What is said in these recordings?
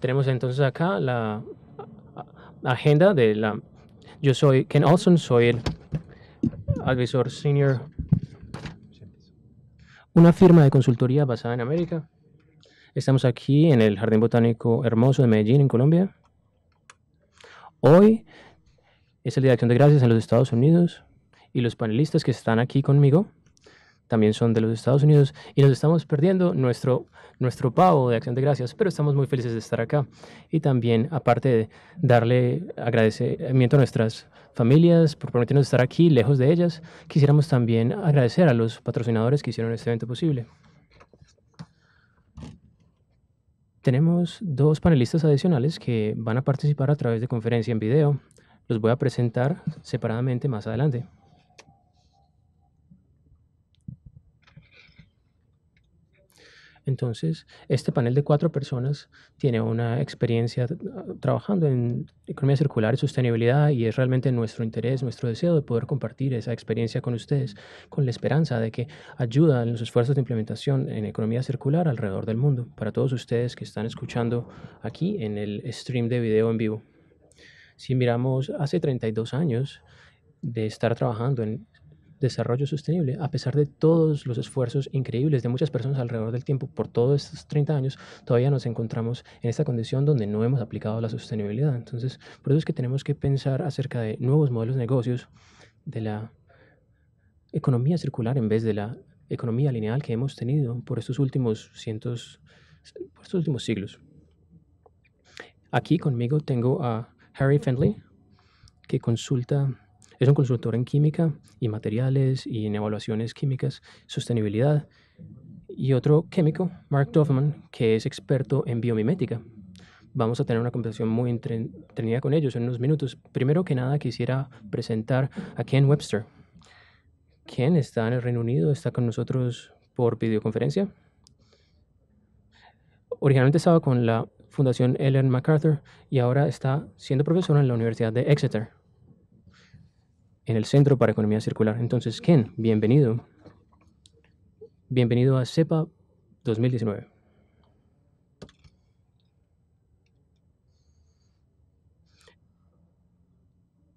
Tenemos entonces acá la agenda de la... Yo soy Ken Olson, soy el advisor senior. Una firma de consultoría basada en América. Estamos aquí en el Jardín Botánico Hermoso de Medellín, en Colombia. Hoy es el Día de Acción de Gracias en los Estados Unidos y los panelistas que están aquí conmigo también son de los Estados Unidos y nos estamos perdiendo nuestro, nuestro pavo de acción de gracias, pero estamos muy felices de estar acá. Y también, aparte de darle agradecimiento a nuestras familias por permitirnos estar aquí, lejos de ellas, quisiéramos también agradecer a los patrocinadores que hicieron este evento posible. Tenemos dos panelistas adicionales que van a participar a través de conferencia en video. Los voy a presentar separadamente más adelante. Entonces, este panel de cuatro personas tiene una experiencia eh, trabajando en economía circular y sostenibilidad y es realmente nuestro interés, nuestro deseo de poder compartir esa experiencia con ustedes, con la esperanza de que ayuda en los esfuerzos de implementación en economía circular alrededor del mundo, para todos ustedes que están escuchando aquí en el stream de video en vivo. Si miramos hace 32 años de estar trabajando en desarrollo sostenible, a pesar de todos los esfuerzos increíbles de muchas personas alrededor del tiempo por todos estos 30 años, todavía nos encontramos en esta condición donde no hemos aplicado la sostenibilidad. Entonces, por eso es que tenemos que pensar acerca de nuevos modelos de negocios, de la economía circular en vez de la economía lineal que hemos tenido por estos últimos cientos, por estos últimos siglos. Aquí conmigo tengo a Harry Fendley, que consulta es un consultor en química y materiales y en evaluaciones químicas, sostenibilidad. Y otro químico, Mark Doffman, que es experto en biomimética. Vamos a tener una conversación muy entretenida con ellos en unos minutos. Primero que nada, quisiera presentar a Ken Webster. Ken está en el Reino Unido, está con nosotros por videoconferencia. Originalmente estaba con la Fundación Ellen MacArthur y ahora está siendo profesor en la Universidad de Exeter en el Centro para Economía Circular. Entonces, Ken, bienvenido. Bienvenido a CEPA 2019.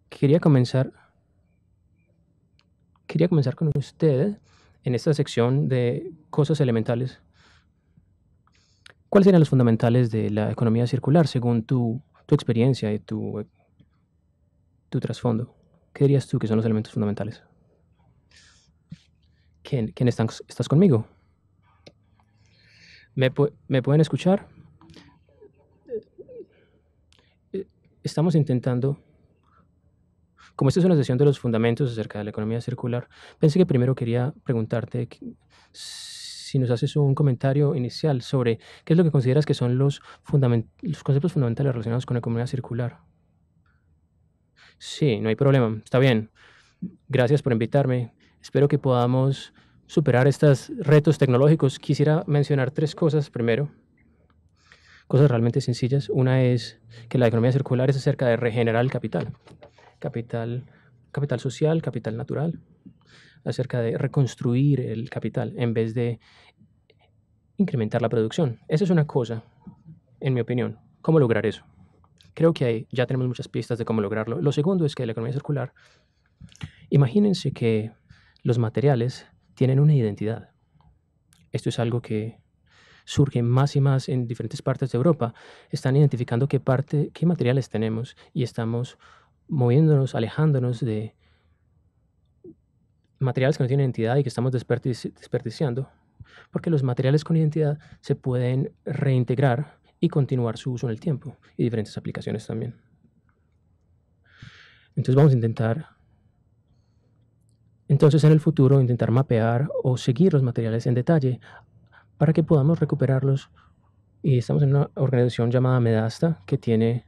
Quería comenzar, quería comenzar con usted en esta sección de cosas elementales. ¿Cuáles serían los fundamentales de la economía circular según tu, experiencia y tu, tu trasfondo? ¿Qué dirías tú que son los elementos fundamentales? ¿Quién, están, estás conmigo? ¿Me, pueden escuchar? Eh, estamos intentando... Como esta es una sesión de los fundamentos acerca de la economía circular, pensé que primero quería preguntarte si nos haces un comentario inicial sobre qué es lo que consideras que son los, los conceptos fundamentales relacionados con la economía circular. Sí, no hay problema. Está bien. Gracias por invitarme. Espero que podamos superar estos retos tecnológicos. Quisiera mencionar tres cosas primero. Cosas realmente sencillas. Una es que la economía circular es acerca de regenerar el capital. Capital, capital social, capital natural. Acerca de reconstruir el capital en vez de incrementar la producción. Esa es una cosa, en mi opinión. ¿Cómo lograr eso? Creo que ahí ya tenemos muchas pistas de cómo lograrlo. Lo segundo es que la economía circular, imagínense que los materiales tienen una identidad. Esto es algo que surge más y más en diferentes partes de Europa. Están identificando qué parte, qué materiales tenemos y estamos moviéndonos, alejándonos de materiales que no tienen identidad y que estamos desperdiciando, porque los materiales con identidad se pueden reintegrar y continuar su uso en el tiempo y diferentes aplicaciones también. Entonces vamos a intentar, entonces en el futuro, intentar mapear o seguir los materiales en detalle para que podamos recuperarlos. Y estamos en una organización llamada Medasta que tiene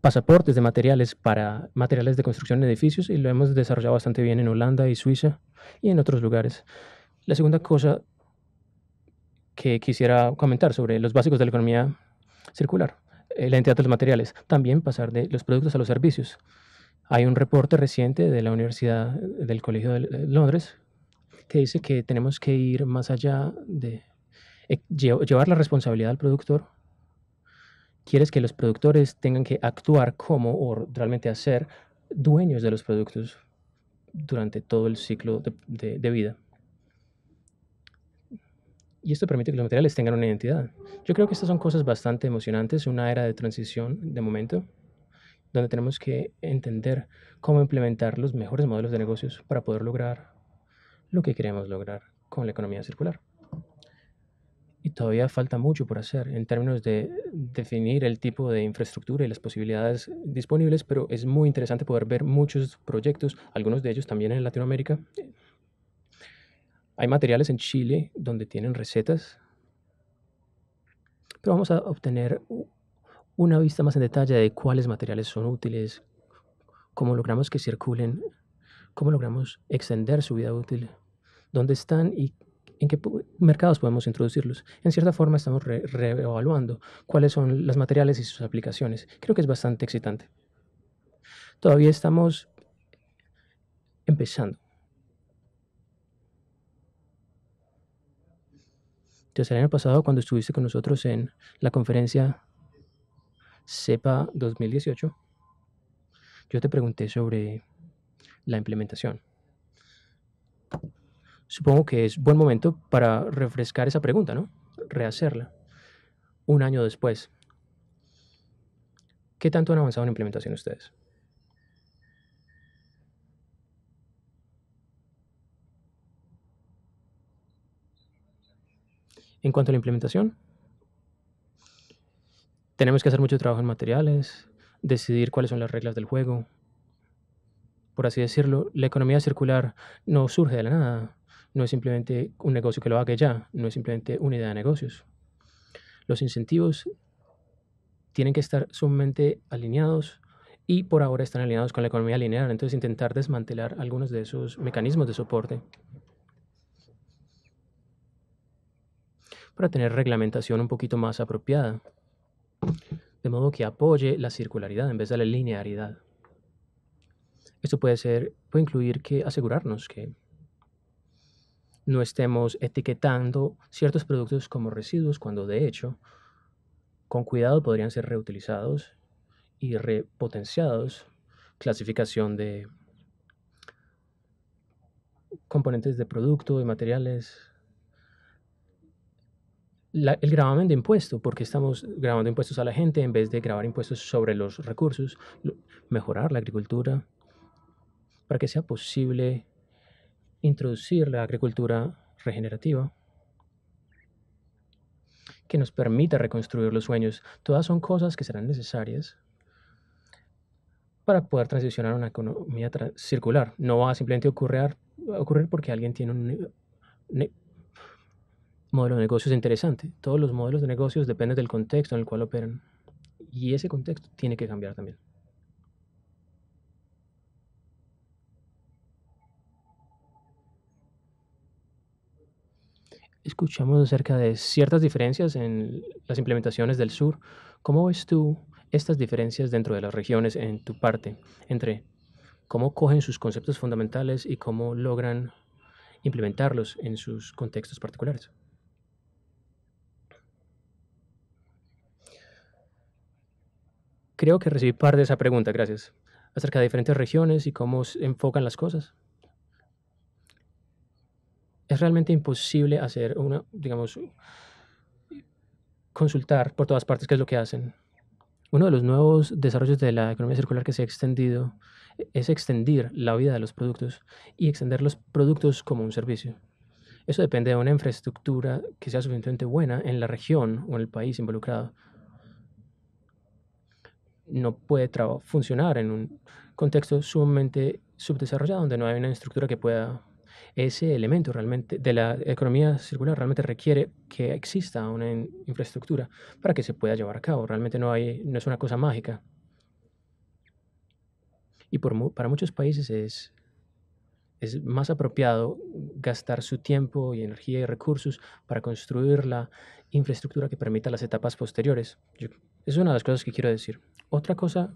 pasaportes de materiales para materiales de construcción en edificios y lo hemos desarrollado bastante bien en Holanda y Suiza y en otros lugares. La segunda cosa que quisiera comentar sobre los básicos de la economía circular, eh, la entidad de los materiales, también pasar de los productos a los servicios. Hay un reporte reciente de la Universidad del Colegio de Londres que dice que tenemos que ir más allá de eh, llevar la responsabilidad al productor. Quieres que los productores tengan que actuar como o realmente hacer dueños de los productos durante todo el ciclo de vida y esto permite que los materiales tengan una identidad. Yo creo que estas son cosas bastante emocionantes, una era de transición de momento, donde tenemos que entender cómo implementar los mejores modelos de negocios para poder lograr lo que queremos lograr con la economía circular. Y todavía falta mucho por hacer en términos de definir el tipo de infraestructura y las posibilidades disponibles, pero es muy interesante poder ver muchos proyectos, algunos de ellos también en Latinoamérica, hay materiales en Chile donde tienen recetas, pero vamos a obtener una vista más en detalle de cuáles materiales son útiles, cómo logramos que circulen, cómo logramos extender su vida útil, dónde están y en qué mercados podemos introducirlos. En cierta forma estamos reevaluando cuáles son los materiales y sus aplicaciones. Creo que es bastante excitante. Todavía estamos empezando. el año pasado, cuando estuviste con nosotros en la conferencia sepa 2018, yo te pregunté sobre la implementación. Supongo que es buen momento para refrescar esa pregunta, ¿no? Rehacerla. Un año después. ¿Qué tanto han avanzado en implementación ustedes? En cuanto a la implementación, tenemos que hacer mucho trabajo en materiales, decidir cuáles son las reglas del juego. Por así decirlo, la economía circular no surge de la nada, no es simplemente un negocio que lo haga ya, no es simplemente una idea de negocios. Los incentivos tienen que estar sumamente alineados y por ahora están alineados con la economía lineal, entonces intentar desmantelar algunos de esos mecanismos de soporte para tener reglamentación un poquito más apropiada, de modo que apoye la circularidad en vez de la linearidad. Esto puede ser, puede incluir que asegurarnos que no estemos etiquetando ciertos productos como residuos cuando de hecho, con cuidado podrían ser reutilizados y repotenciados. Clasificación de componentes de producto y materiales el gravamen de impuestos, porque estamos grabando impuestos a la gente en vez de grabar impuestos sobre los recursos, mejorar la agricultura, para que sea posible introducir la agricultura regenerativa que nos permita reconstruir los sueños. Todas son cosas que serán necesarias para poder transicionar a una economía circular. No va a simplemente ocurrir, ocurrir porque alguien tiene un modelo de negocio es interesante. Todos los modelos de negocios dependen del contexto en el cual operan. Y ese contexto tiene que cambiar también. Escuchamos acerca de ciertas diferencias en las implementaciones del sur. ¿Cómo ves tú estas diferencias dentro de las regiones en tu parte entre cómo cogen sus conceptos fundamentales y cómo logran implementarlos en sus contextos particulares? Creo que recibí parte de esa pregunta, gracias. Acerca de diferentes regiones y cómo se enfocan las cosas. Es realmente imposible hacer una, digamos, consultar por todas partes qué es lo que hacen. Uno de los nuevos desarrollos de la economía circular que se ha extendido es extender la vida de los productos y extender los productos como un servicio. Eso depende de una infraestructura que sea suficientemente buena en la región o en el país involucrado no puede funcionar en un contexto sumamente subdesarrollado donde no hay una estructura que pueda ese elemento realmente de la economía circular realmente requiere que exista una infraestructura para que se pueda llevar a cabo. Realmente no, hay, no es una cosa mágica. Y por para muchos países es, es más apropiado gastar su tiempo y energía y recursos para construir la infraestructura que permita las etapas posteriores. es una de las cosas que quiero decir. Otra cosa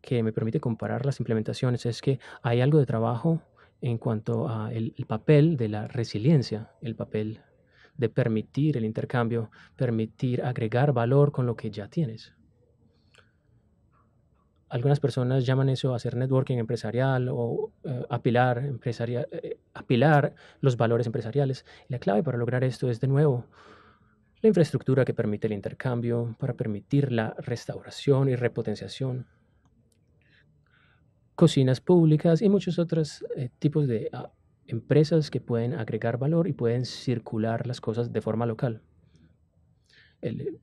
que me permite comparar las implementaciones es que hay algo de trabajo en cuanto a el, papel de la resiliencia, el papel de permitir el intercambio, permitir agregar valor con lo que ya tienes. Algunas personas llaman eso hacer networking empresarial o eh, apilar, empresaria, eh, apilar los valores empresariales. la clave para lograr esto es, de nuevo, infraestructura que permite el intercambio para permitir la restauración y repotenciación, cocinas públicas y muchos otros eh, tipos de ah, empresas que pueden agregar valor y pueden circular las cosas de forma local. Eh,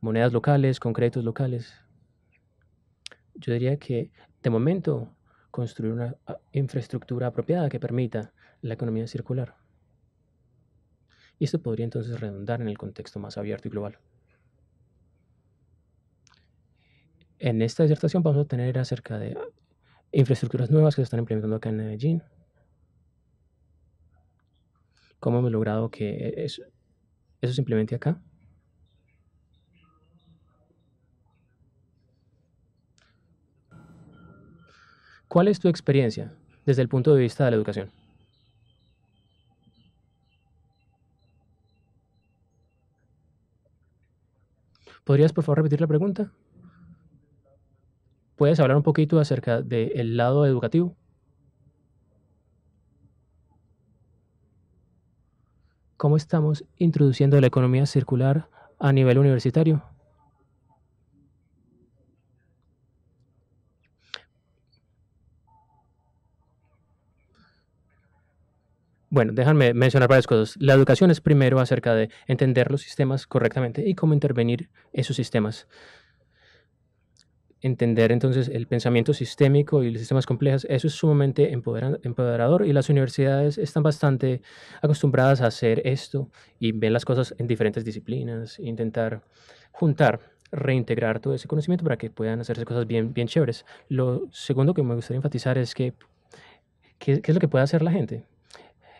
monedas locales, concretos locales. Yo diría que de momento construir una ah, infraestructura apropiada que permita la economía circular y esto podría entonces redundar en el contexto más abierto y global. En esta disertación vamos a tener acerca de infraestructuras nuevas que se están implementando acá en Medellín, cómo hemos logrado que eso, eso se implemente acá, ¿Cuál es tu experiencia desde el punto de vista de la educación? ¿Podrías, por favor, repetir la pregunta? ¿Puedes hablar un poquito acerca del lado educativo? ¿Cómo estamos introduciendo la economía circular a nivel universitario? Bueno, déjame mencionar varias cosas. La educación es primero acerca de entender los sistemas correctamente y cómo intervenir esos sistemas. Entender entonces el pensamiento sistémico y los sistemas complejos, eso es sumamente empoderador y las universidades están bastante acostumbradas a hacer esto y ven las cosas en diferentes disciplinas, intentar juntar, reintegrar todo ese conocimiento para que puedan hacerse cosas bien, bien chéveres. Lo segundo que me gustaría enfatizar es que, qué es lo que puede hacer la gente?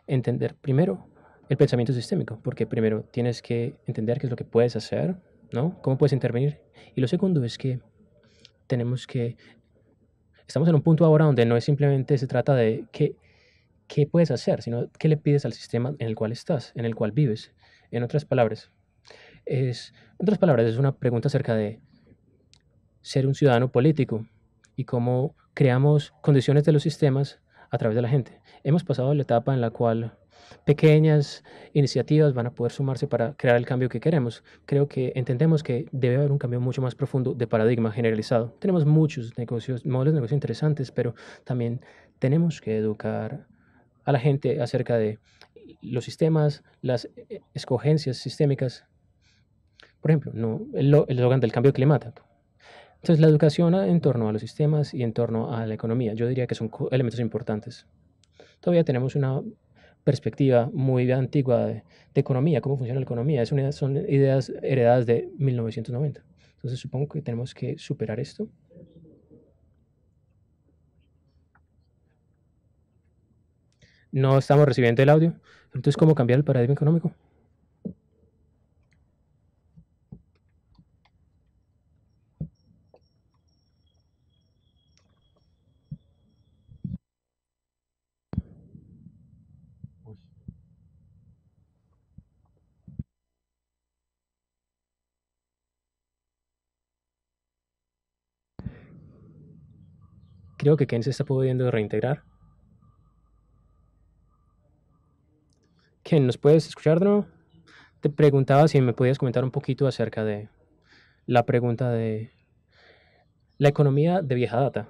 entender primero el pensamiento sistémico, porque primero tienes que entender qué es lo que puedes hacer, ¿no? ¿Cómo puedes intervenir? Y lo segundo es que tenemos que... Estamos en un punto ahora donde no es simplemente se trata de qué, qué puedes hacer, sino qué le pides al sistema en el cual estás, en el cual vives. En otras palabras, es, en otras palabras, es una pregunta acerca de ser un ciudadano político y cómo creamos condiciones de los sistemas a través de la gente. Hemos pasado a la etapa en la cual pequeñas iniciativas van a poder sumarse para crear el cambio que queremos. Creo que entendemos que debe haber un cambio mucho más profundo de paradigma generalizado. Tenemos muchos negocios, modelos de negocio interesantes, pero también tenemos que educar a la gente acerca de los sistemas, las e-, escogencias sistémicas. Por ejemplo, no, el eslogan del cambio climático entonces, la educación ah, en torno a los sistemas y en torno a la economía, yo diría que son elementos importantes. Todavía tenemos una perspectiva muy antigua de, economía, cómo funciona la economía, es una, son ideas heredadas de 1990. Entonces, supongo que tenemos que superar esto. No estamos recibiendo el audio. Entonces, ¿cómo cambiar el paradigma económico? Creo que Ken se está pudiendo reintegrar. Ken, ¿nos puedes escuchar de Te preguntaba si me podías comentar un poquito acerca de la pregunta de la economía de vieja data.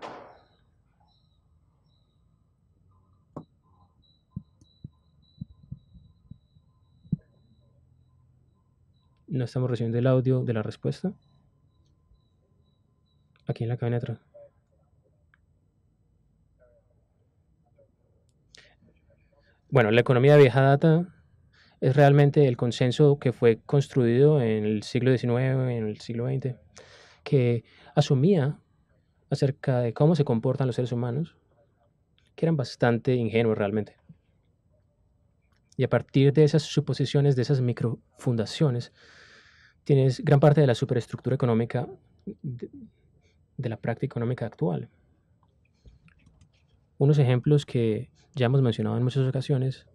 No estamos recibiendo el audio de la respuesta. Aquí en la cabina atrás. Bueno, la economía de vieja data es realmente el consenso que fue construido en el siglo XIX, en el siglo XX, que asumía acerca de cómo se comportan los seres humanos, que eran bastante ingenuos realmente. Y a partir de esas suposiciones, de esas microfundaciones, tienes gran parte de la superestructura económica de la práctica económica actual unos ejemplos que ya hemos mencionado en muchas ocasiones.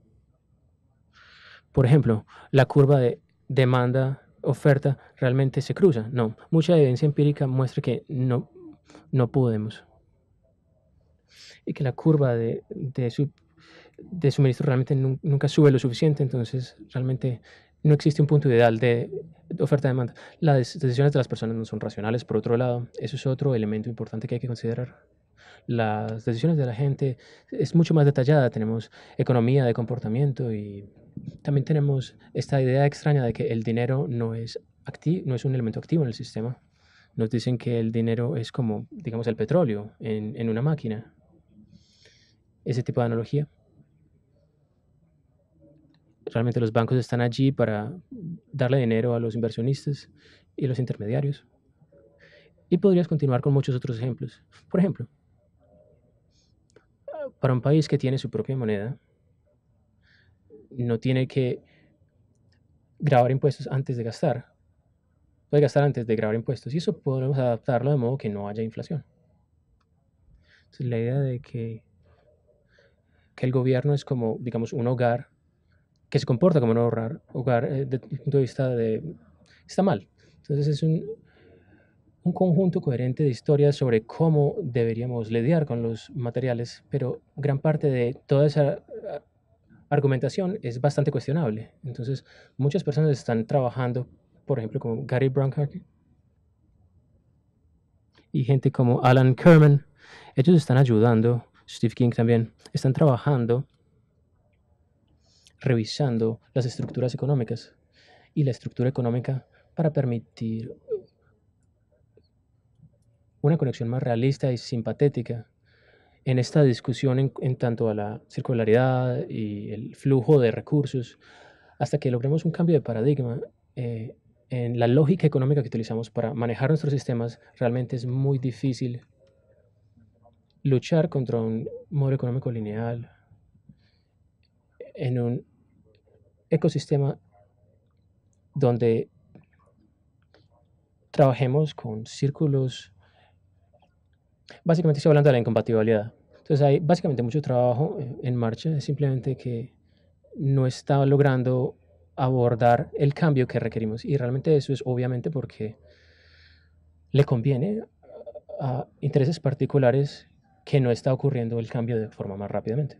Por ejemplo, la curva de demanda-oferta realmente se cruza. No, mucha evidencia empírica muestra que no, no podemos. Y que la curva de, de, suministro realmente nunca sube lo suficiente, entonces realmente no existe un punto ideal de oferta-demanda. Las decisiones de las personas no son racionales, por otro lado. Eso es otro elemento importante que hay que considerar las decisiones de la gente es mucho más detallada. Tenemos economía de comportamiento y también tenemos esta idea extraña de que el dinero no es, no es un elemento activo en el sistema. Nos dicen que el dinero es como, digamos, el petróleo en, en una máquina. Ese tipo de analogía. Realmente los bancos están allí para darle dinero a los inversionistas y los intermediarios. Y podrías continuar con muchos otros ejemplos. Por ejemplo, para un país que tiene su propia moneda, no tiene que grabar impuestos antes de gastar. Puede gastar antes de grabar impuestos y eso podemos adaptarlo de modo que no haya inflación. la idea de que, que el gobierno es como, digamos, un hogar que se comporta como un hogar, hogar eh, desde el punto de vista de... está mal. Entonces es un, un conjunto coherente de historias sobre cómo deberíamos lidiar con los materiales, pero gran parte de toda esa ah, argumentación es bastante cuestionable. Entonces, muchas personas están trabajando, por ejemplo, como Gary Brunhardt y gente como Alan Kerman. Ellos están ayudando, Steve King también, están trabajando, revisando las estructuras económicas y la estructura económica para permitir una conexión más realista y simpatética en esta discusión en, tanto a la circularidad y el flujo de recursos, hasta que logremos un cambio de paradigma eh, en la lógica económica que utilizamos para manejar nuestros sistemas, realmente es muy difícil luchar contra un modelo económico lineal en un ecosistema donde trabajemos con círculos Básicamente estoy hablando de la incompatibilidad. Entonces hay básicamente mucho trabajo eh, en marcha, simplemente que no está logrando abordar el cambio que requerimos. Y realmente eso es obviamente porque le conviene a intereses particulares que no está ocurriendo el cambio de forma más rápidamente.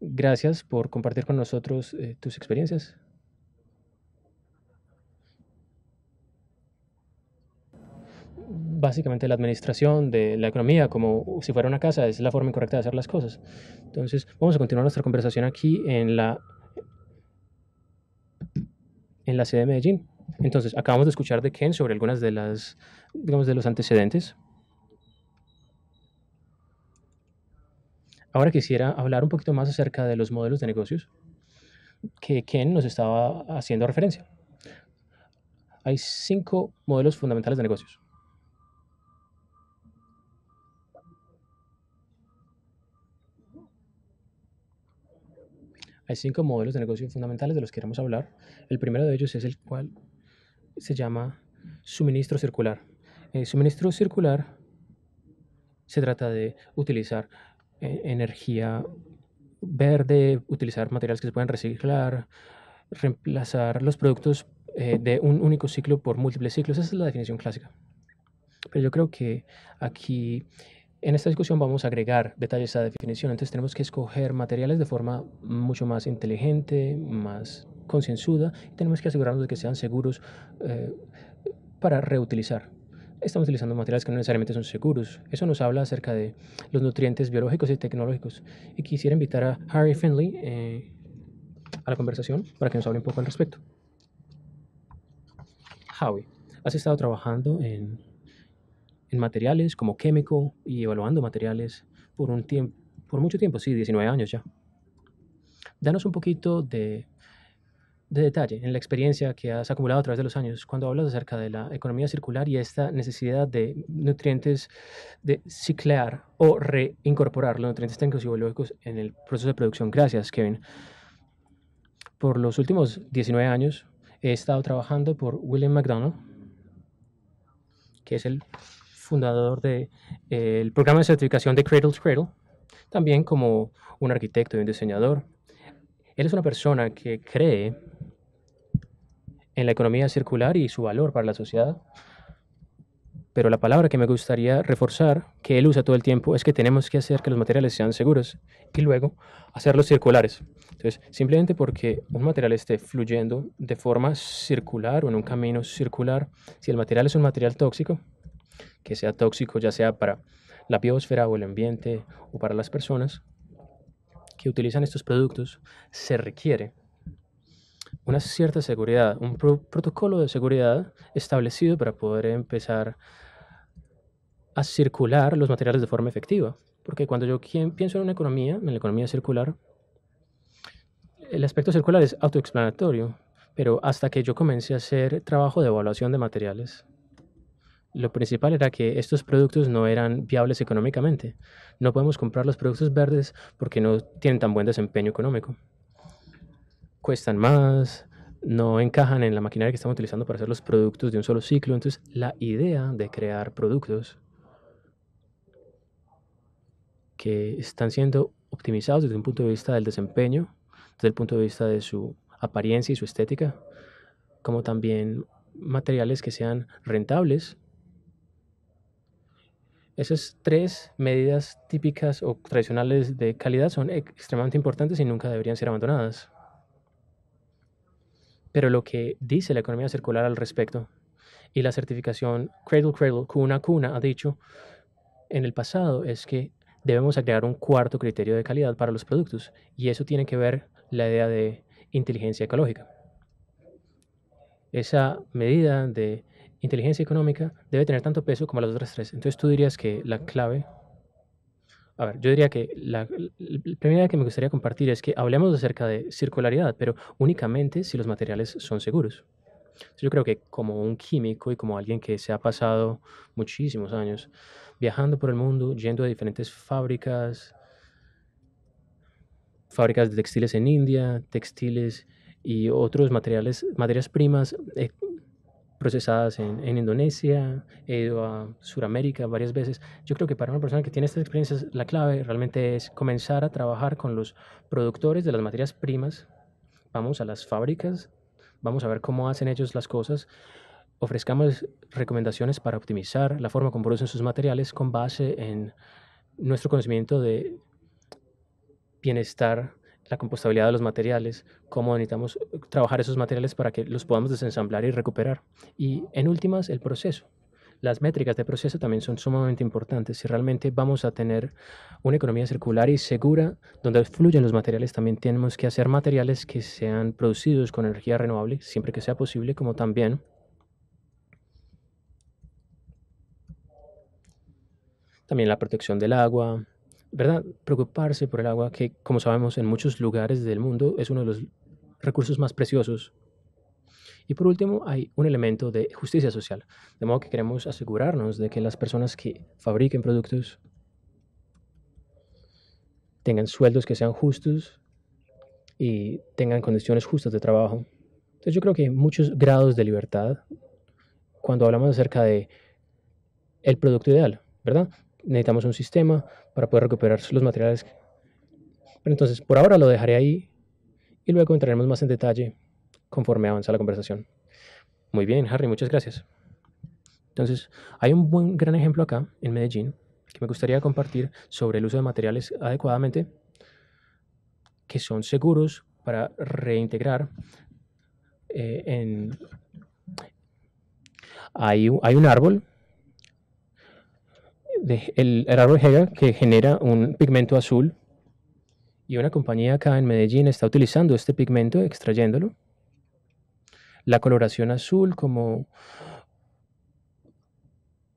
Gracias por compartir con nosotros eh, tus experiencias. básicamente la administración de la economía como si fuera una casa es la forma incorrecta de hacer las cosas. Entonces, vamos a continuar nuestra conversación aquí en la, en la sede de Medellín. Entonces, acabamos de escuchar de Ken sobre algunas de las, digamos, de los antecedentes. Ahora quisiera hablar un poquito más acerca de los modelos de negocios que Ken nos estaba haciendo referencia. Hay cinco modelos fundamentales de negocios. Hay cinco modelos de negocio fundamentales de los que queremos hablar. El primero de ellos es el cual se llama suministro circular. El eh, suministro circular se trata de utilizar eh, energía verde, utilizar materiales que se pueden reciclar, reemplazar los productos eh, de un único ciclo por múltiples ciclos. Esa es la definición clásica. Pero yo creo que aquí en esta discusión vamos a agregar detalles a la definición, entonces tenemos que escoger materiales de forma mucho más inteligente, más concienzuda, y tenemos que asegurarnos de que sean seguros eh, para reutilizar. Estamos utilizando materiales que no necesariamente son seguros. Eso nos habla acerca de los nutrientes biológicos y tecnológicos. Y quisiera invitar a Harry Finley eh, a la conversación para que nos hable un poco al respecto. Howie, has estado trabajando en en materiales como químico y evaluando materiales por, un tiempo, por mucho tiempo, sí, 19 años ya. Danos un poquito de, de detalle en la experiencia que has acumulado a través de los años cuando hablas acerca de la economía circular y esta necesidad de nutrientes, de ciclear o reincorporar los nutrientes técnicos y biológicos en el proceso de producción. Gracias, Kevin. Por los últimos 19 años he estado trabajando por William mcdonald que es el fundador del eh, programa de certificación de Cradle to Cradle, también como un arquitecto y un diseñador. Él es una persona que cree en la economía circular y su valor para la sociedad. Pero la palabra que me gustaría reforzar, que él usa todo el tiempo, es que tenemos que hacer que los materiales sean seguros y luego hacerlos circulares. Entonces, simplemente porque un material esté fluyendo de forma circular o en un camino circular, si el material es un material tóxico, que sea tóxico, ya sea para la biosfera o el ambiente o para las personas que utilizan estos productos, se requiere una cierta seguridad, un protocolo de seguridad establecido para poder empezar a circular los materiales de forma efectiva. Porque cuando yo pienso en una economía, en la economía circular, el aspecto circular es autoexplanatorio, pero hasta que yo comencé a hacer trabajo de evaluación de materiales, lo principal era que estos productos no eran viables económicamente. No podemos comprar los productos verdes porque no tienen tan buen desempeño económico. Cuestan más, no encajan en la maquinaria que estamos utilizando para hacer los productos de un solo ciclo. Entonces, la idea de crear productos que están siendo optimizados desde un punto de vista del desempeño, desde el punto de vista de su apariencia y su estética, como también materiales que sean rentables esas tres medidas típicas o tradicionales de calidad son extremadamente importantes y nunca deberían ser abandonadas. Pero lo que dice la economía circular al respecto y la certificación Cradle Cradle, cuna cuna, ha dicho en el pasado es que debemos agregar un cuarto criterio de calidad para los productos y eso tiene que ver la idea de inteligencia ecológica. Esa medida de inteligencia económica debe tener tanto peso como las otras tres. Entonces tú dirías que la clave... A ver, yo diría que la, primera que me gustaría compartir es que hablemos acerca de circularidad, pero únicamente si los materiales son seguros. Yo creo que como un químico y como alguien que se ha pasado muchísimos años viajando por el mundo, yendo a diferentes fábricas, fábricas de textiles en India, textiles y otros materiales, materias primas, eh, procesadas en, Indonesia, he ido a Sudamérica varias veces. Yo creo que para una persona que tiene estas experiencias, la clave realmente es comenzar a trabajar con los productores de las materias primas. Vamos a las fábricas, vamos a ver cómo hacen ellos las cosas. Ofrezcamos recomendaciones para optimizar la forma como producen sus materiales con base en nuestro conocimiento de bienestar la compostabilidad de los materiales, cómo necesitamos eh, trabajar esos materiales para que los podamos desensamblar y recuperar. Y en últimas, el proceso. Las métricas de proceso también son sumamente importantes. Si realmente vamos a tener una economía circular y segura donde fluyen los materiales, también tenemos que hacer materiales que sean producidos con energía renovable, siempre que sea posible, como también también la protección del agua, ¿verdad? Preocuparse por el agua, que como sabemos en muchos lugares del mundo es uno de los recursos más preciosos. Y por último, hay un elemento de justicia social, de modo que queremos asegurarnos de que las personas que fabriquen productos tengan sueldos que sean justos y tengan condiciones justas de trabajo. Entonces yo creo que hay muchos grados de libertad cuando hablamos acerca de el producto ideal, ¿verdad? Necesitamos un sistema para poder recuperar los materiales. Pero entonces, por ahora lo dejaré ahí y luego entraremos más en detalle conforme avanza la conversación. Muy bien, Harry, muchas gracias. Entonces, hay un buen gran ejemplo acá en Medellín que me gustaría compartir sobre el uso de materiales adecuadamente que son seguros para reintegrar eh, en... hay un árbol el, el, árbol Hega que genera un pigmento azul y una compañía acá en Medellín está utilizando este pigmento, extrayéndolo. La coloración azul como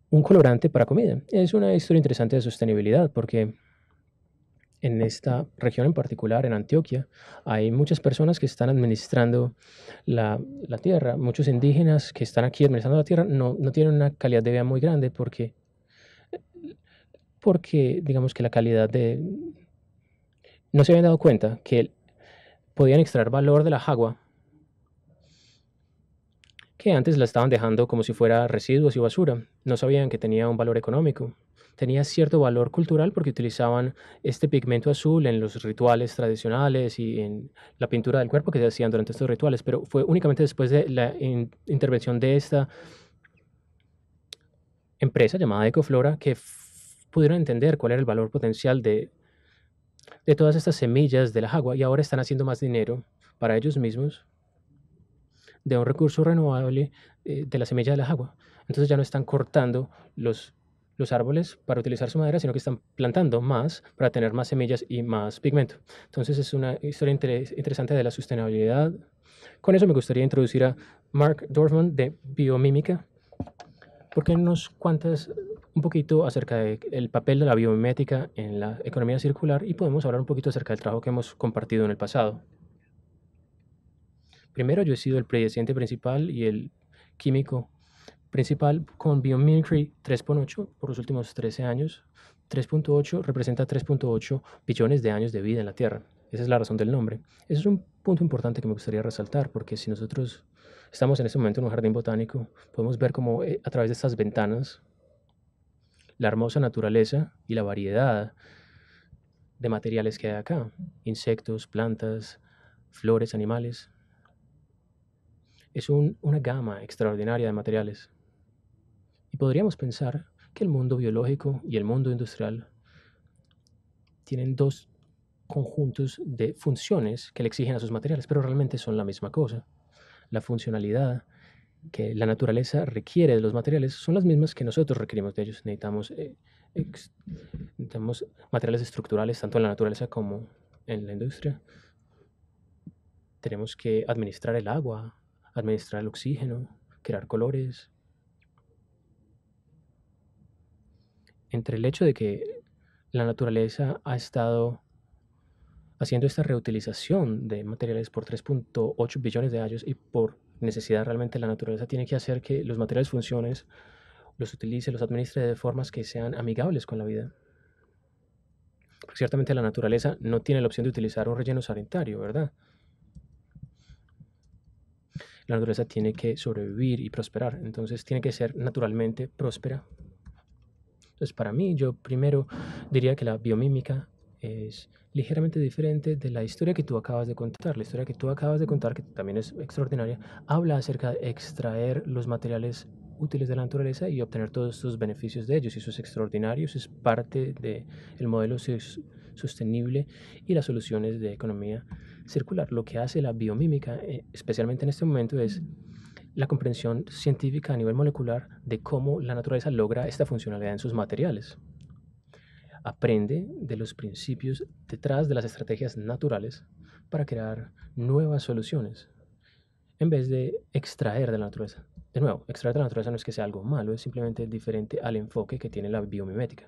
un colorante para comida. Es una historia interesante de sostenibilidad porque en esta región en particular, en Antioquia, hay muchas personas que están administrando la, la tierra. Muchos indígenas que están aquí administrando la tierra no, no tienen una calidad de vida muy grande porque porque digamos que la calidad de... No se habían dado cuenta que podían extraer valor de la agua que antes la estaban dejando como si fuera residuos y basura. No sabían que tenía un valor económico. Tenía cierto valor cultural porque utilizaban este pigmento azul en los rituales tradicionales y en la pintura del cuerpo que se hacían durante estos rituales, pero fue únicamente después de la intervención de esta empresa llamada Ecoflora que pudieron entender cuál era el valor potencial de, todas estas semillas de la agua y ahora están haciendo más dinero para ellos mismos de un recurso renovable eh, de la semilla de la agua. Entonces ya no están cortando los, los árboles para utilizar su madera, sino que están plantando más para tener más semillas y más pigmento. Entonces es una historia interesante de la sostenibilidad. Con eso me gustaría introducir a Mark Dorfman de Biomímica, porque hay unos cuantas un poquito acerca del papel de la biomimética en la economía circular y podemos hablar un poquito acerca del trabajo que hemos compartido en el pasado. Primero, yo he sido el presidente principal y el químico principal con Biomimicry 3.8 por los últimos 13 años. 3.8 representa 3.8 billones de años de vida en la Tierra. Esa es la razón del nombre. Ese es un punto importante que me gustaría resaltar, porque si nosotros estamos en este momento en un jardín botánico, podemos ver cómo eh, a través de estas ventanas la hermosa naturaleza y la variedad de materiales que hay acá, insectos, plantas, flores, animales. Es una gama extraordinaria de materiales. Y podríamos pensar que el mundo biológico y el mundo industrial tienen dos conjuntos de funciones que le exigen a sus materiales, pero realmente son la misma cosa. La funcionalidad que la naturaleza requiere de los materiales son las mismas que nosotros requerimos de ellos. Eh, necesitamos, materiales estructurales tanto en la naturaleza como en la industria. Tenemos que administrar el agua, administrar el oxígeno, crear colores. Entre el hecho de que la naturaleza ha estado haciendo esta reutilización de materiales por 3.8 billones de años y por necesidad realmente la naturaleza tiene que hacer que los materiales funcionen, los utilice, los administre de formas que sean amigables con la vida. ciertamente la naturaleza no tiene la opción de utilizar un relleno sanitario, ¿verdad? La naturaleza tiene que sobrevivir y prosperar, entonces tiene que ser naturalmente próspera. Entonces, para mí, yo primero diría que la biomímica es ligeramente diferente de la historia que tú acabas de contar. La historia que tú acabas de contar, que también es extraordinaria, habla acerca de extraer los materiales útiles de la naturaleza y obtener todos sus beneficios de ellos. Y eso es extraordinario, es parte del el modelo sostenible y las soluciones de economía circular. Lo que hace la biomímica, eh, especialmente en este momento, es la comprensión científica a nivel molecular de cómo la naturaleza logra esta funcionalidad en sus materiales aprende de los principios detrás de las estrategias naturales para crear nuevas soluciones, en vez de extraer de la naturaleza. De nuevo, extraer de la naturaleza no es que sea algo malo, es simplemente diferente al enfoque que tiene la biomimética.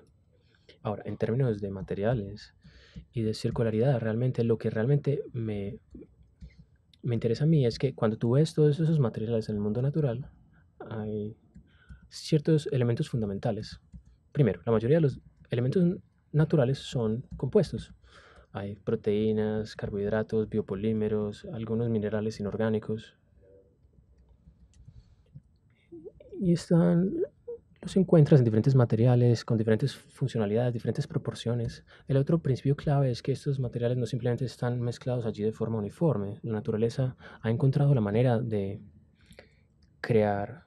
Ahora, en términos de materiales y de circularidad, realmente lo que realmente me, me interesa a mí es que cuando tú ves todos esos materiales en el mundo natural, hay ciertos elementos fundamentales. Primero, la mayoría de los elementos naturales son compuestos. Hay proteínas, carbohidratos, biopolímeros, algunos minerales inorgánicos. Y están, los encuentras en diferentes materiales, con diferentes funcionalidades, diferentes proporciones. El otro principio clave es que estos materiales no simplemente están mezclados allí de forma uniforme. La naturaleza ha encontrado la manera de crear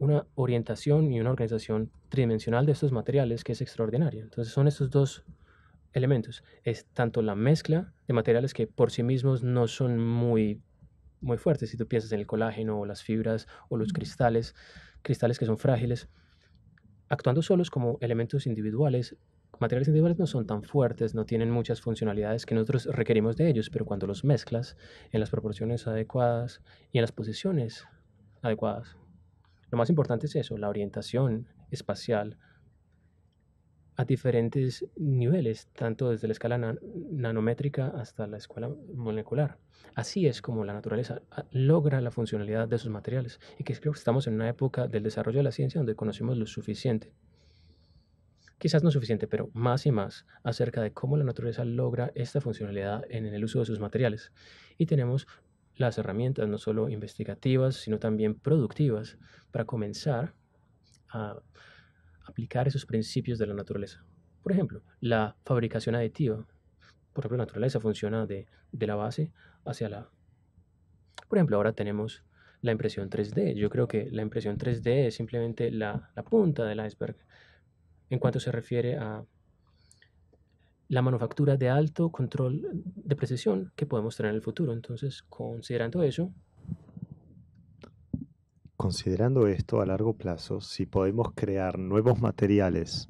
una orientación y una organización tridimensional de estos materiales que es extraordinaria. Entonces son estos dos elementos. Es tanto la mezcla de materiales que por sí mismos no son muy, muy fuertes. Si tú piensas en el colágeno o las fibras o los cristales, cristales que son frágiles, actuando solos como elementos individuales, materiales individuales no son tan fuertes, no tienen muchas funcionalidades que nosotros requerimos de ellos, pero cuando los mezclas en las proporciones adecuadas y en las posiciones adecuadas, lo más importante es eso, la orientación espacial a diferentes niveles, tanto desde la escala nanométrica hasta la escala molecular. Así es como la naturaleza ah, logra la funcionalidad de sus materiales y que creo que estamos en una época del desarrollo de la ciencia donde conocemos lo suficiente. Quizás no suficiente, pero más y más acerca de cómo la naturaleza logra esta funcionalidad en el uso de sus materiales. Y tenemos las herramientas, no solo investigativas, sino también productivas, para comenzar a aplicar esos principios de la naturaleza. Por ejemplo, la fabricación aditiva. Por ejemplo, la naturaleza funciona de, la base hacia la... Por ejemplo, ahora tenemos la impresión 3D. Yo creo que la impresión 3D es simplemente la, la punta del iceberg en cuanto se refiere a la manufactura de alto control de precisión que podemos tener en el futuro. Entonces, considerando eso... Considerando esto a largo plazo, si podemos crear nuevos materiales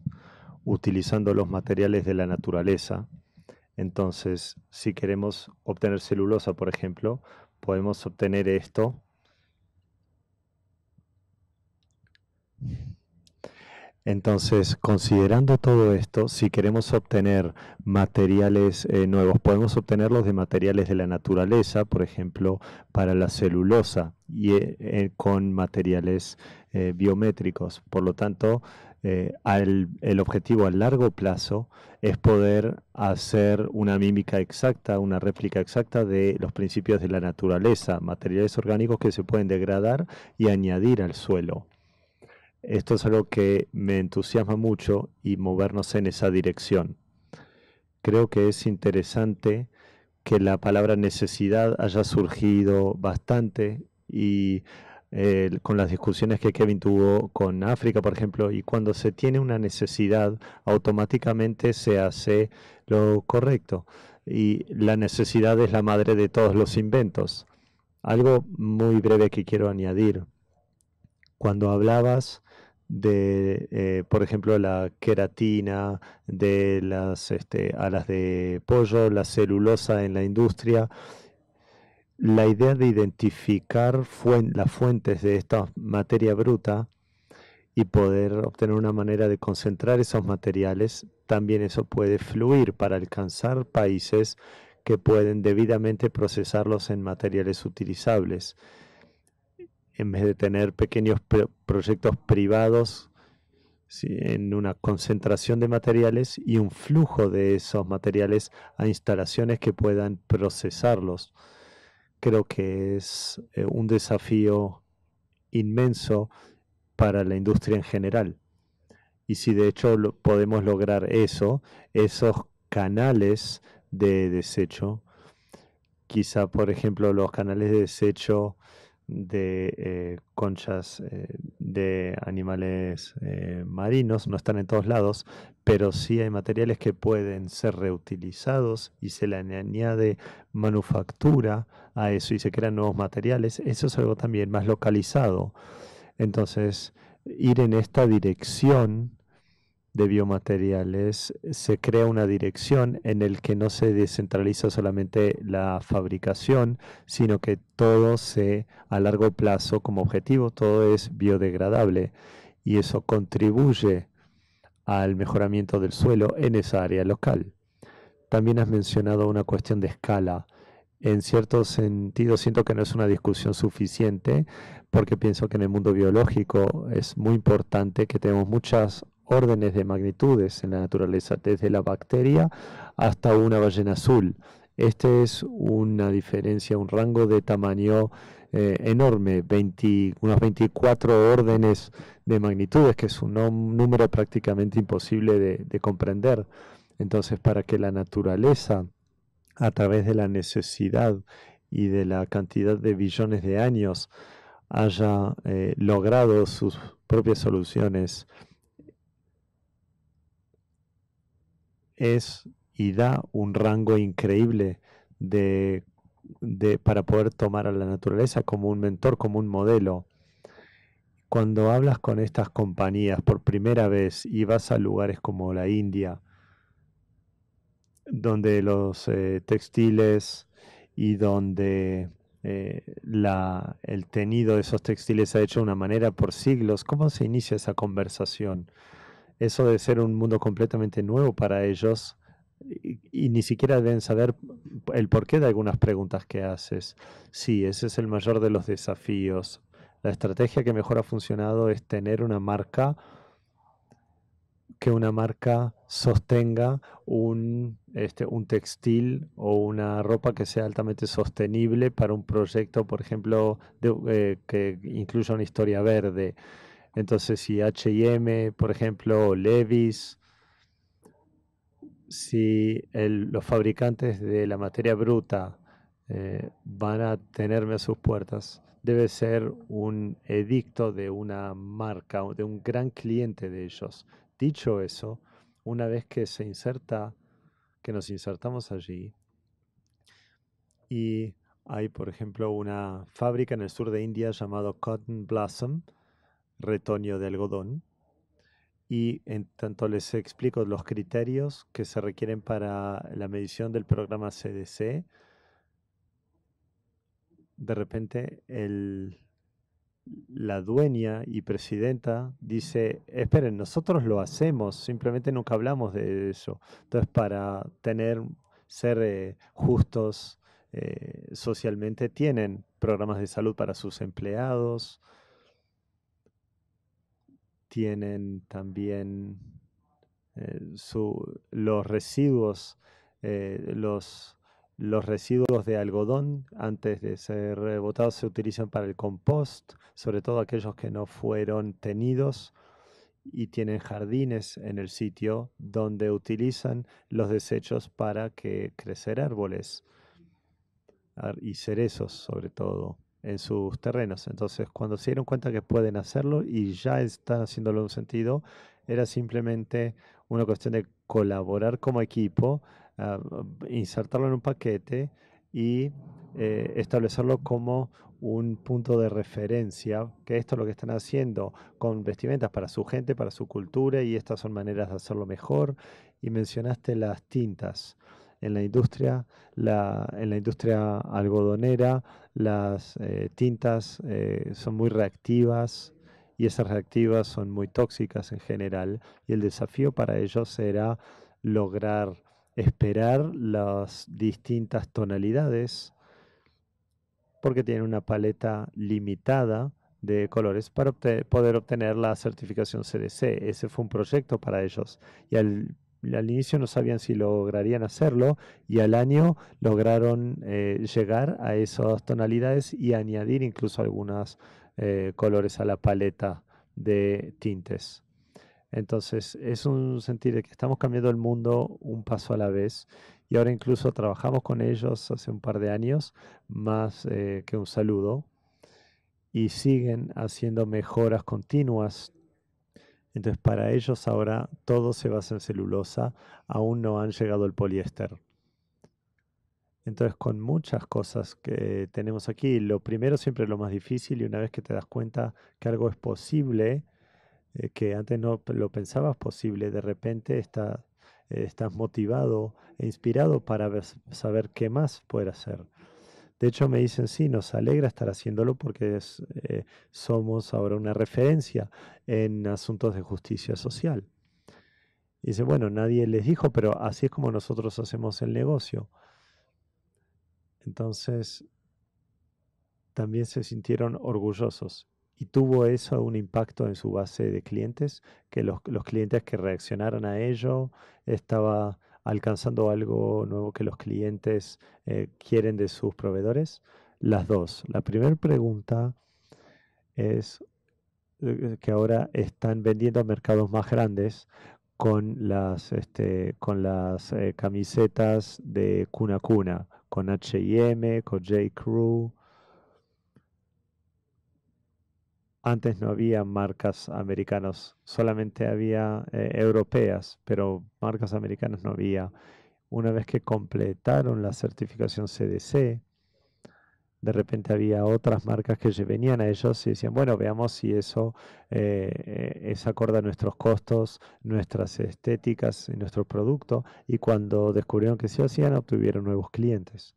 utilizando los materiales de la naturaleza, entonces si queremos obtener celulosa, por ejemplo, podemos obtener esto entonces, considerando todo esto, si queremos obtener materiales eh, nuevos, podemos obtenerlos de materiales de la naturaleza, por ejemplo, para la celulosa y eh, eh, con materiales biométricos. Por lo tanto, el objetivo a largo plazo es poder hacer una mímica exacta, una réplica exacta de los principios de la naturaleza, materiales orgánicos que se pueden degradar y añadir al suelo. Esto es algo que me entusiasma mucho y movernos en esa dirección. Creo que es interesante que la palabra necesidad haya surgido bastante y eh, con las discusiones que Kevin tuvo con África, por ejemplo, y cuando se tiene una necesidad, automáticamente se hace lo correcto. Y la necesidad es la madre de todos los inventos. Algo muy breve que quiero añadir. Cuando hablabas de, eh, por ejemplo, la queratina, de las este, alas de pollo, la celulosa en la industria. La idea de identificar las fuentes de esta materia bruta y poder obtener una manera de concentrar esos materiales, también eso puede fluir para alcanzar países que pueden debidamente procesarlos en materiales utilizables en vez de tener pequeños proyectos privados en una concentración de materiales y un flujo de esos materiales a instalaciones que puedan procesarlos. Creo que es eh, un desafío inmenso para la industria en general. Y si de hecho podemos lograr eso, esos canales de desecho, quizá por ejemplo los canales de desecho de eh, conchas eh, de animales eh, marinos, no están en todos lados, pero sí hay materiales que pueden ser reutilizados y se le añade manufactura a eso y se crean nuevos materiales. Eso es algo también más localizado. Entonces, ir en esta dirección de biomateriales, se crea una dirección en el que no se descentraliza solamente la fabricación, sino que todo se a largo plazo como objetivo, todo es biodegradable y eso contribuye al mejoramiento del suelo en esa área local. También has mencionado una cuestión de escala. En cierto sentido, siento que no es una discusión suficiente porque pienso que en el mundo biológico es muy importante que tenemos muchas órdenes de magnitudes en la naturaleza, desde la bacteria hasta una ballena azul. Este es una diferencia, un rango de tamaño eh, enorme, unos 24 órdenes de magnitudes, que es un número prácticamente imposible de, comprender. Entonces, para que la naturaleza, a través de la necesidad y de la cantidad de billones de años, haya eh, logrado sus propias soluciones es y da un rango increíble de, para poder tomar a la naturaleza como un mentor, como un modelo. Cuando hablas con estas compañías por primera vez y vas a lugares como la India, donde los eh, textiles y donde eh, el tenido de esos textiles ha hecho de una manera por siglos, ¿cómo se inicia esa conversación? Eso de ser un mundo completamente nuevo para ellos y, ni siquiera deben saber el porqué de algunas preguntas que haces. Sí, ese es el mayor de los desafíos. La estrategia que mejor ha funcionado es tener una marca que una marca sostenga un, este, un textil o una ropa que sea altamente sostenible para un proyecto, por ejemplo, eh, que incluya una historia verde. Entonces, si HM, por ejemplo, Levis, si los fabricantes de la materia bruta eh, van a tenerme a sus puertas, debe ser un edicto de una marca, de un gran cliente de ellos. Dicho eso, una vez que se inserta, que nos insertamos allí, y hay, por ejemplo, una fábrica en el sur de India llamada Cotton Blossom, retoño de algodón. Y en tanto les explico los criterios que se requieren para la medición del programa CDC, de repente la dueña y presidenta dice, esperen, nosotros lo hacemos, simplemente nunca hablamos de eso. Entonces, para tener, ser eh, justos eh, socialmente, tienen programas de salud para sus empleados, tienen también eh, los residuos, eh, los, los residuos de algodón antes de ser rebotados, se utilizan para el compost, sobre todo aquellos que no fueron tenidos y tienen jardines en el sitio donde utilizan los desechos para que crecer árboles y cerezos sobre todo en sus terrenos. Entonces, cuando se dieron cuenta que pueden hacerlo y ya están haciéndolo en un sentido, era simplemente una cuestión de colaborar como equipo, ah, insertarlo en un paquete y eh, establecerlo como un punto de referencia, que esto es lo que están haciendo con vestimentas para su gente, para su cultura, y estas son maneras de hacerlo mejor. Y mencionaste las tintas en la industria, la, en la industria algodonera las eh, tintas eh, son muy reactivas y esas reactivas son muy tóxicas en general y el desafío para ellos era lograr esperar las distintas tonalidades porque tienen una paleta limitada de colores para poder obtener la certificación CDC. Ese fue un proyecto para ellos y al inicio no sabían si lograrían hacerlo y al año lograron eh, llegar a esas tonalidades y añadir incluso algunos eh, colores a la paleta de tintes. Entonces es un sentir de que estamos cambiando el mundo un paso a la vez y ahora incluso trabajamos con ellos hace un par de años más eh, que un saludo y siguen haciendo mejoras continuas entonces para ellos ahora todo se basa en celulosa, aún no han llegado al poliéster. Entonces con muchas cosas que tenemos aquí, lo primero siempre es lo más difícil y una vez que te das cuenta que algo es posible, eh, que antes no lo pensabas posible, de repente eh, estás motivado e inspirado para saber qué más poder hacer. De hecho, me dicen, sí, nos alegra estar haciéndolo porque eh, somos ahora una referencia en asuntos de justicia social. Y dice, bueno, nadie les dijo, pero así es como nosotros hacemos el negocio. Entonces, también se sintieron orgullosos y tuvo eso un impacto en su base de clientes, que los, los clientes que reaccionaron a ello estaba alcanzando algo nuevo que los clientes eh, quieren de sus proveedores? Las dos. La primera pregunta es eh, que ahora están vendiendo a mercados más grandes con las, este, con las eh, camisetas de cuna cuna, con HM, con J. Crew, Antes no había marcas americanas, solamente había eh, europeas, pero marcas americanas no había. Una vez que completaron la certificación CDC, de repente había otras marcas que venían a ellos y decían, bueno, veamos si eso eh, eh, es acorde a nuestros costos, nuestras estéticas y nuestro producto. Y cuando descubrieron que sí hacían, obtuvieron nuevos clientes.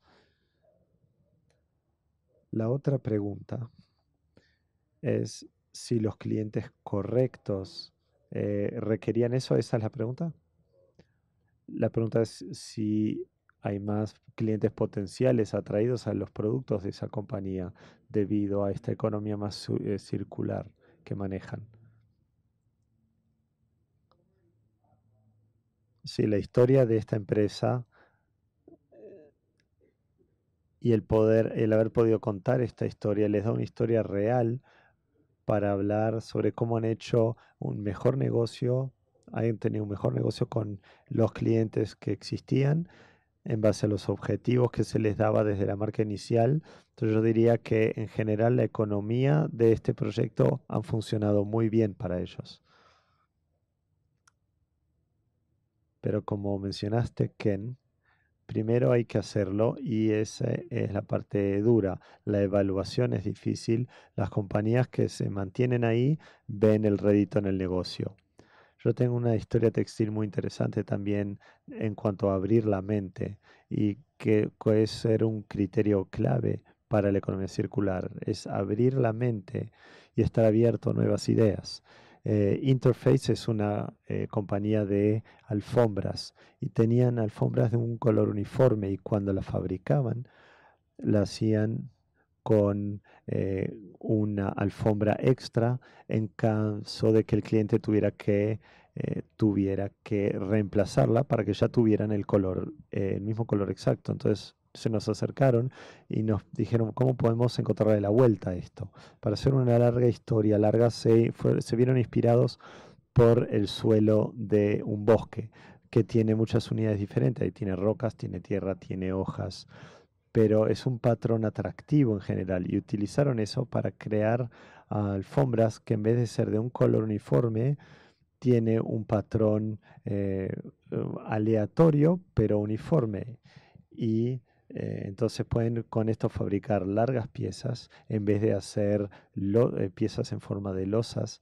La otra pregunta es si los clientes correctos eh, requerían eso. ¿Esa es la pregunta? La pregunta es si hay más clientes potenciales atraídos a los productos de esa compañía debido a esta economía más eh, circular que manejan. Si la historia de esta empresa eh, y el poder, el haber podido contar esta historia les da una historia real para hablar sobre cómo han hecho un mejor negocio, han tenido un mejor negocio con los clientes que existían en base a los objetivos que se les daba desde la marca inicial. Entonces yo diría que en general la economía de este proyecto ha funcionado muy bien para ellos. Pero como mencionaste, Ken, primero hay que hacerlo y esa es la parte dura. La evaluación es difícil. Las compañías que se mantienen ahí ven el rédito en el negocio. Yo tengo una historia textil muy interesante también en cuanto a abrir la mente y que puede ser un criterio clave para la economía circular. Es abrir la mente y estar abierto a nuevas ideas. Eh, Interface es una eh, compañía de alfombras y tenían alfombras de un color uniforme y cuando la fabricaban, la hacían con eh, una alfombra extra en caso de que el cliente tuviera que tuviera que reemplazarla para que ya tuvieran el color el mismo color exacto entonces se nos acercaron y nos dijeron cómo podemos encontrarle la vuelta a esto. Para hacer una larga historia larga, se, se vieron inspirados por el suelo de un bosque que tiene muchas unidades diferentes. Ahí tiene rocas, tiene tierra, tiene hojas, pero es un patrón atractivo en general y utilizaron eso para crear alfombras que en vez de ser de un color uniforme, tiene un patrón eh, aleatorio pero uniforme y eh, entonces pueden con esto fabricar largas piezas en vez de hacer eh, piezas en forma de losas.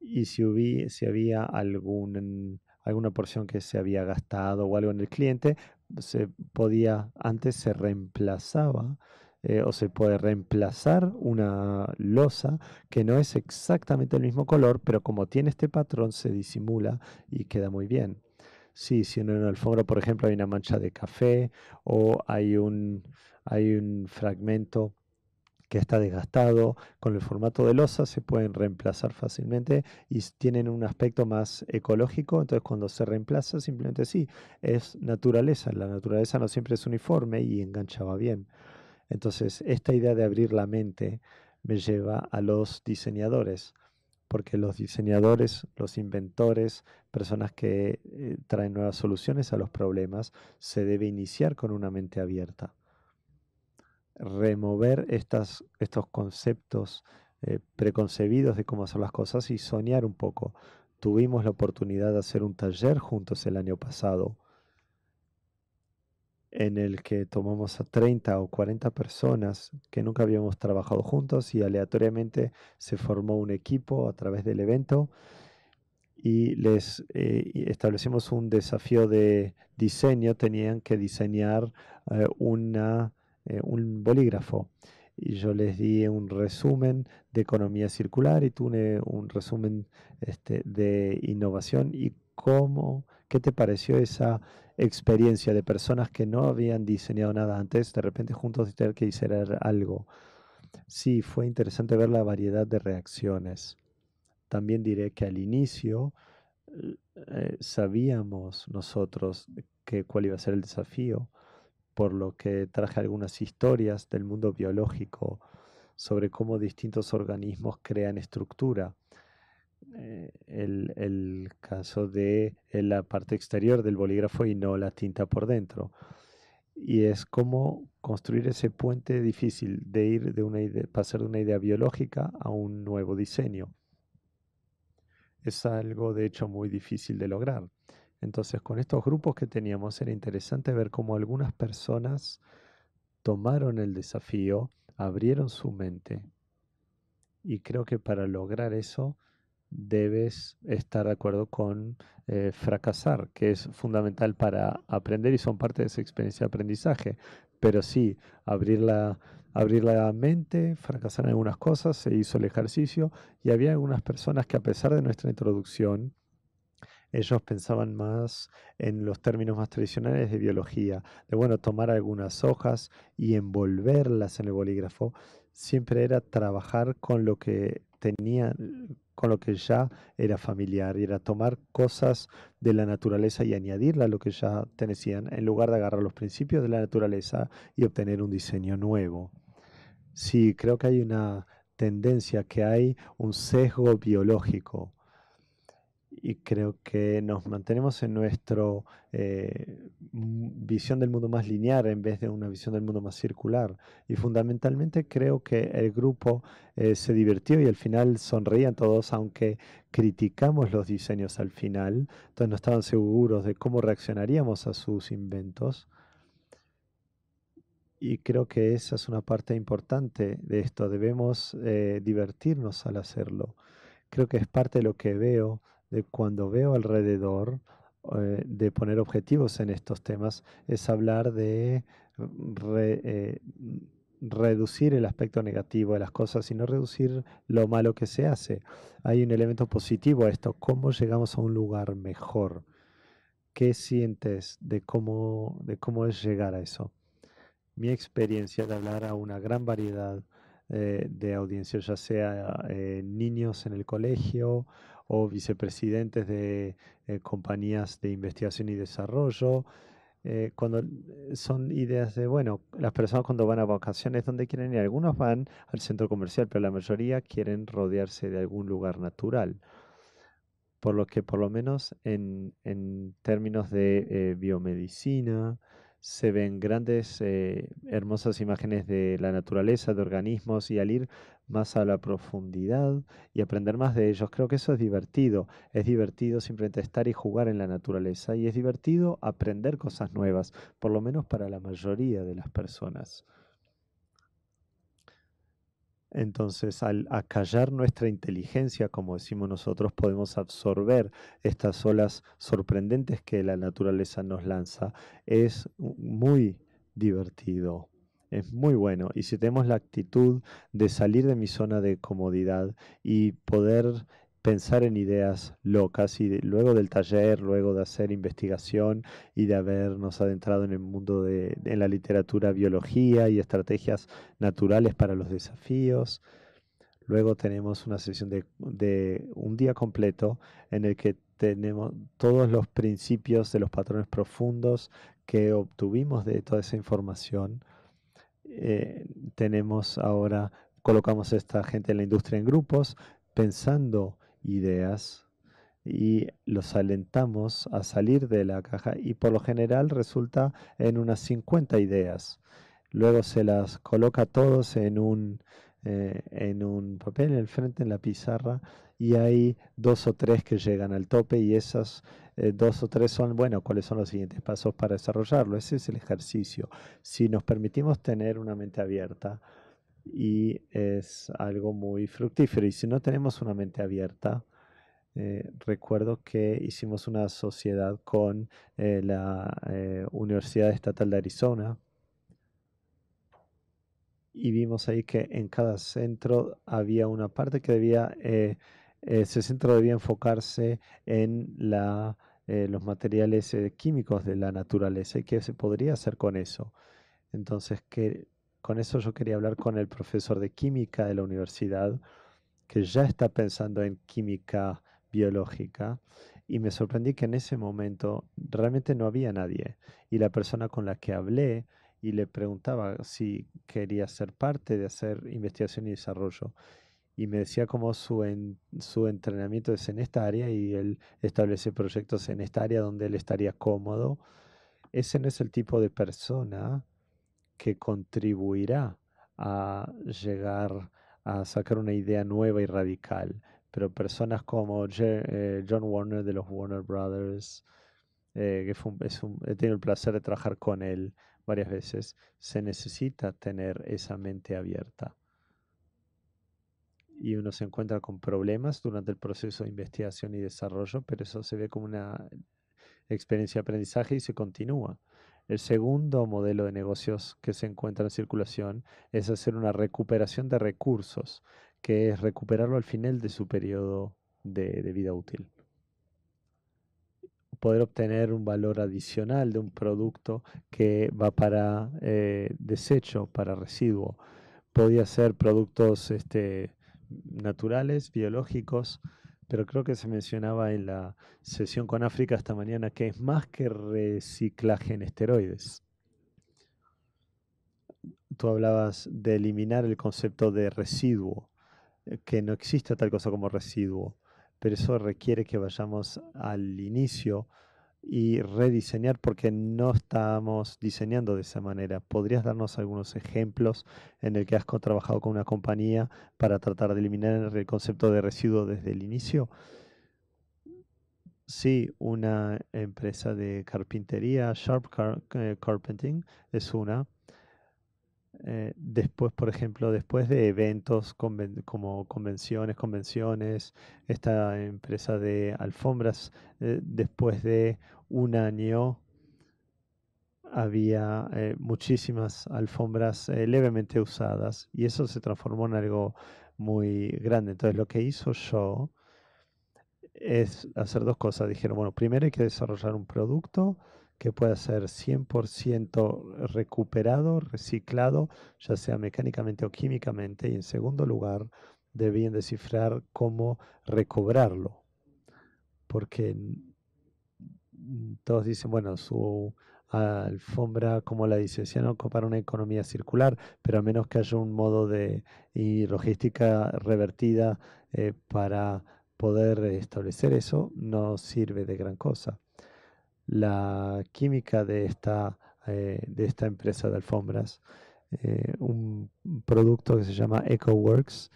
Y si, si había alguna porción que se había gastado o algo en el cliente, se podía, antes se reemplazaba eh, o se puede reemplazar una losa que no es exactamente el mismo color, pero como tiene este patrón se disimula y queda muy bien. Sí, si en un alfombra, por ejemplo, hay una mancha de café o hay un, hay un fragmento que está desgastado, con el formato de losa se pueden reemplazar fácilmente y tienen un aspecto más ecológico, entonces cuando se reemplaza simplemente sí, es naturaleza, la naturaleza no siempre es uniforme y enganchaba bien. Entonces esta idea de abrir la mente me lleva a los diseñadores porque los diseñadores, los inventores, personas que eh, traen nuevas soluciones a los problemas, se debe iniciar con una mente abierta. Remover estos conceptos eh, preconcebidos de cómo hacer las cosas y soñar un poco. Tuvimos la oportunidad de hacer un taller juntos el año pasado en el que tomamos a 30 o 40 personas que nunca habíamos trabajado juntos y aleatoriamente se formó un equipo a través del evento y les eh, establecimos un desafío de diseño. Tenían que diseñar eh, una, eh, un bolígrafo. Y yo les di un resumen de economía circular y tú un, resumen este, de innovación y cómo, qué te pareció esa experiencia de personas que no habían diseñado nada antes, de repente juntos tener que diseñar algo. Sí, fue interesante ver la variedad de reacciones. También diré que al inicio eh, eh, sabíamos nosotros cuál iba a ser el desafío, por lo que traje algunas historias del mundo biológico sobre cómo distintos organismos crean estructura eh, el, el, caso de la parte exterior del bolígrafo y no la tinta por dentro. Y es como construir ese puente difícil de ir de una idea, pasar de una idea biológica a un nuevo diseño. Es algo de hecho muy difícil de lograr. Entonces con estos grupos que teníamos era interesante ver cómo algunas personas tomaron el desafío, abrieron su mente y creo que para lograr eso debes estar de acuerdo con eh, fracasar, que es fundamental para aprender y son parte de esa experiencia de aprendizaje. Pero sí, abrirla, abrir la mente, fracasar en algunas cosas, se hizo el ejercicio y había algunas personas que a pesar de nuestra introducción, ellos pensaban más en los términos más tradicionales de biología, de bueno, tomar algunas hojas y envolverlas en el bolígrafo, siempre era trabajar con lo que tenía, con lo que ya era familiar, y era tomar cosas de la naturaleza y añadirla a lo que ya tenecían, en lugar de agarrar los principios de la naturaleza y obtener un diseño nuevo. Sí, creo que hay una tendencia, que hay un sesgo biológico y creo que nos mantenemos en nuestra eh, visión del mundo más lineal en vez de una visión del mundo más circular. Y fundamentalmente creo que el grupo eh, se divirtió y al final sonreían todos, aunque criticamos los diseños al final, entonces no estaban seguros de cómo reaccionaríamos a sus inventos. Y creo que esa es una parte importante de esto, debemos eh, divertirnos al hacerlo creo que es parte de lo que veo de cuando veo alrededor eh, de poner objetivos en estos temas es hablar de eh, reducir el aspecto negativo de las cosas y no reducir lo malo que se hace. Hay un elemento positivo a esto, cómo llegamos a un lugar mejor. ¿Qué sientes de cómo, de cómo es llegar a eso? Mi experiencia de hablar a una gran variedad eh, de audiencias, ya sea niños en el colegio o vicepresidentes de eh, compañías de investigación y desarrollo. Eh, cuando eh, son ideas de, bueno, las personas cuando van a vacaciones, ¿dónde quieren ir? Algunos van al centro comercial, pero la mayoría quieren rodearse de algún lugar natural. Por lo que, por lo menos en, términos de biomedicina, se ven grandes, eh, hermosas imágenes de la naturaleza, de organismos y al ir más a la profundidad y aprender más de ellos, creo que eso es divertido. Es divertido simplemente estar y jugar en la naturaleza y es divertido aprender cosas nuevas, por lo menos para la mayoría de las personas. Entonces, al acallar nuestra inteligencia, como decimos nosotros, podemos absorber estas olas sorprendentes que la naturaleza nos lanza. Es muy divertido, es muy bueno. Y si tenemos la actitud de salir de mi zona de comodidad y poder pensar en ideas locas y luego del taller, luego de hacer investigación y de habernos adentrado en el mundo de, la literatura biología y estrategias naturales para los desafíos. Luego tenemos una sesión de, un día completo en el que tenemos todos los principios de los patrones profundos que obtuvimos de toda esa información. Eh, tenemos ahora, colocamos a esta gente en la industria en grupos, pensando ideas y los alentamos a salir de la caja y por lo general resulta en unas 50 ideas. Luego se las coloca todos en un, eh, en un papel en el frente, en la pizarra, y hay dos o tres que llegan al tope y esas eh, dos o tres son, bueno, cuáles son los siguientes pasos para desarrollarlo. Ese es el ejercicio. Si nos permitimos tener una mente abierta, y es algo muy fructífero. Y si no tenemos una mente abierta, eh, recuerdo que hicimos una sociedad con eh, la eh, Universidad Estatal de Arizona y vimos ahí que en cada centro había una parte que debía, ese centro debía enfocarse en los materiales químicos de la naturaleza y qué se podría hacer con eso. Entonces, que con eso yo quería hablar con el profesor de química de la universidad, que ya está pensando en química biológica, y me sorprendí que en ese momento realmente no había nadie. Y la persona con la que hablé y le preguntaba si quería ser parte de hacer investigación y desarrollo. Y me decía cómo su, su entrenamiento es en esta área y él establece proyectos en esta área donde él estaría cómodo. Ese no es el tipo de persona que contribuirá a llegar a sacar una idea nueva y radical. Pero personas como eh, John Warner de los Warner Brothers, eh, que he tenido el placer de trabajar con él varias veces, se necesita tener esa mente abierta. Y uno se encuentra con problemas durante el proceso de investigación y desarrollo, pero eso se ve como una experiencia de aprendizaje y se continúa. El segundo modelo de negocios que se encuentra en circulación es hacer una recuperación de recursos, que es recuperarlo al final de su periodo de, vida útil poder obtener un valor adicional de un producto que va para eh, desecho, para residuo. Podía ser productos este, naturales, biológicos, pero creo que se mencionaba en la sesión con África esta mañana que es más que reciclaje en esteroides. Tú hablabas de eliminar el concepto de residuo, eh, que no existe tal cosa como residuo, pero eso requiere que vayamos al inicio y rediseñar porque no estábamos diseñando de esa manera. ¿Podrías darnos algunos ejemplos en el que has trabajado con una compañía para tratar de eliminar el concepto de residuo desde el inicio? Sí, una empresa de carpintería, Sharp Car eh, es una eh, después, por ejemplo, después de eventos como convenciones, convenciones, esta empresa de alfombras, eh, después de un año había eh, muchísimas alfombras levemente usadas y eso se transformó en algo muy grande. Entonces lo que hizo yo es hacer dos cosas. Dijeron, bueno, primero hay que desarrollar un producto que pueda ser 100% recuperado, reciclado, ya sea mecánicamente o químicamente, y en segundo lugar, debían descifrar cómo recobrarlo, porque todos dicen, bueno, su alfombra, como la dice, no? para una economía circular, pero a menos que haya un modo de y logística revertida eh, para poder establecer eso, no sirve de gran cosa la química de esta, eh, de esta empresa de alfombras, eh, un producto que se llama EcoWorks,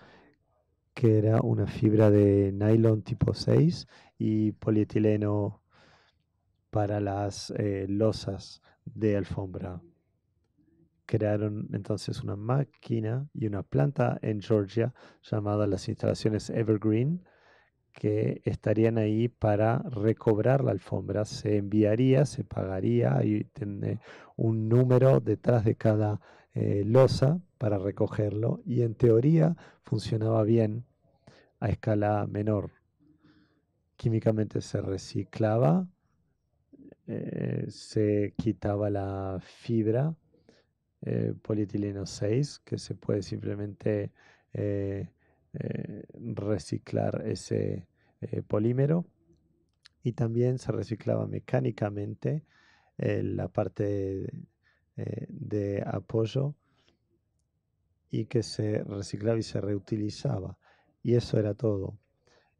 que era una fibra de nylon tipo 6 y polietileno para las eh, losas de alfombra. Crearon entonces una máquina y una planta en Georgia llamada las instalaciones Evergreen, que estarían ahí para recobrar la alfombra. Se enviaría, se pagaría, y tiene un número detrás de cada eh, losa para recogerlo y en teoría funcionaba bien a escala menor. Químicamente se reciclaba, eh, se quitaba la fibra eh, polietileno 6 que se puede simplemente eh, reciclar ese eh, polímero y también se reciclaba mecánicamente eh, la parte de, apoyo y que se reciclaba y se reutilizaba. Y eso era todo.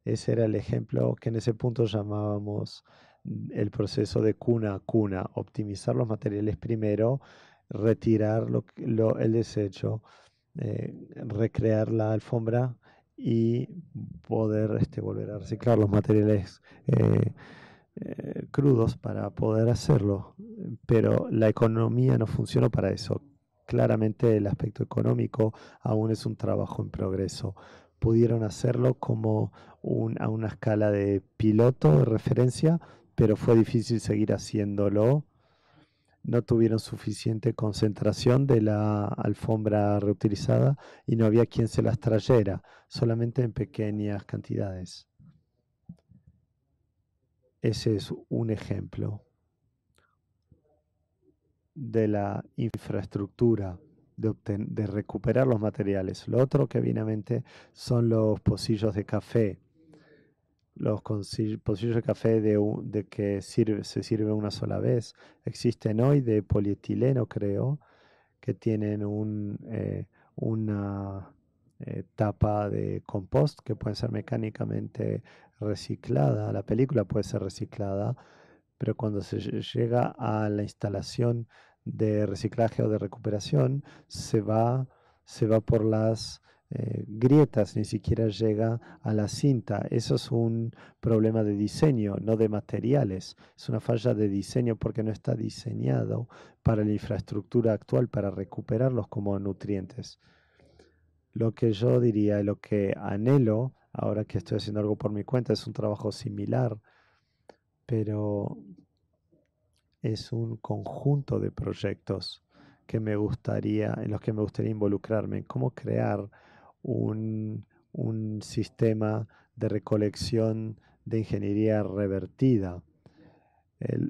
Ese era el ejemplo que en ese punto llamábamos mm, el proceso de cuna a cuna, optimizar los materiales primero, retirar el desecho, recrear la alfombra y poder este, volver a reciclar los materiales eh, eh, crudos para poder hacerlo. Pero la economía no funcionó para eso. Claramente el aspecto económico aún es un trabajo en progreso. Pudieron hacerlo como a una escala de piloto de referencia, pero fue difícil seguir haciéndolo no tuvieron suficiente concentración de la alfombra reutilizada y no había quien se las trayera, solamente en pequeñas cantidades. Ese es un ejemplo de la infraestructura de, de recuperar los materiales. Lo otro que viene a mente son los pocillos de café los pocillos de café de, que se sirve una sola vez. Existen hoy de polietileno, creo, que tienen un, eh, una eh, tapa de compost que puede ser mecánicamente reciclada. La película puede ser reciclada, pero cuando se llega a la instalación de reciclaje o de recuperación, se va, se va por las eh, grietas, ni siquiera llega a la cinta. Eso es un problema de diseño, no de materiales. Es una falla de diseño porque no está diseñado para la infraestructura actual para recuperarlos como nutrientes. Lo que yo diría, lo que anhelo, ahora que estoy haciendo algo por mi cuenta, es un trabajo similar, pero es un conjunto de proyectos que me gustaría, en los que me gustaría involucrarme, en cómo crear un, sistema de recolección de ingeniería revertida.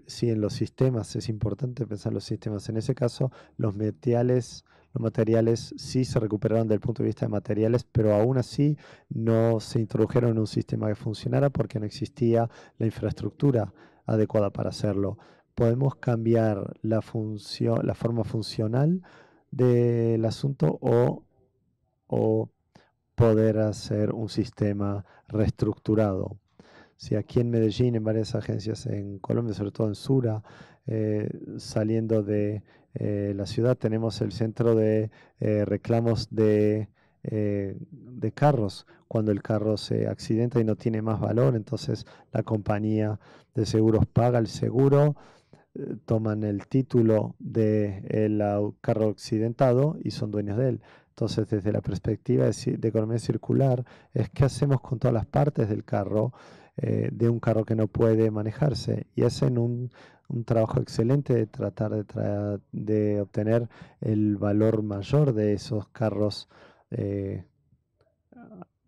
sí, en los sistemas es importante pensar en los sistemas. En ese caso, los materiales, los materiales sí se recuperaron desde el punto de vista de materiales, pero aún así no se introdujeron en un sistema que funcionara porque no existía la infraestructura adecuada para hacerlo. Podemos cambiar la función, la forma funcional del asunto o poder hacer un sistema reestructurado. Si aquí en Medellín, en varias agencias en Colombia, sobre todo en Sura, eh, saliendo de eh, la ciudad, tenemos el centro de eh, reclamos de, de carros. Cuando el carro se accidenta y no tiene más valor, entonces la compañía de seguros paga el seguro, toman el título del carro accidentado y son dueños de él. Entonces, desde la perspectiva de, economía circular, es qué hacemos con todas las partes del carro, eh, de un carro que no puede manejarse. Y hacen un, trabajo excelente de tratar de, obtener el valor mayor de esos carros, eh,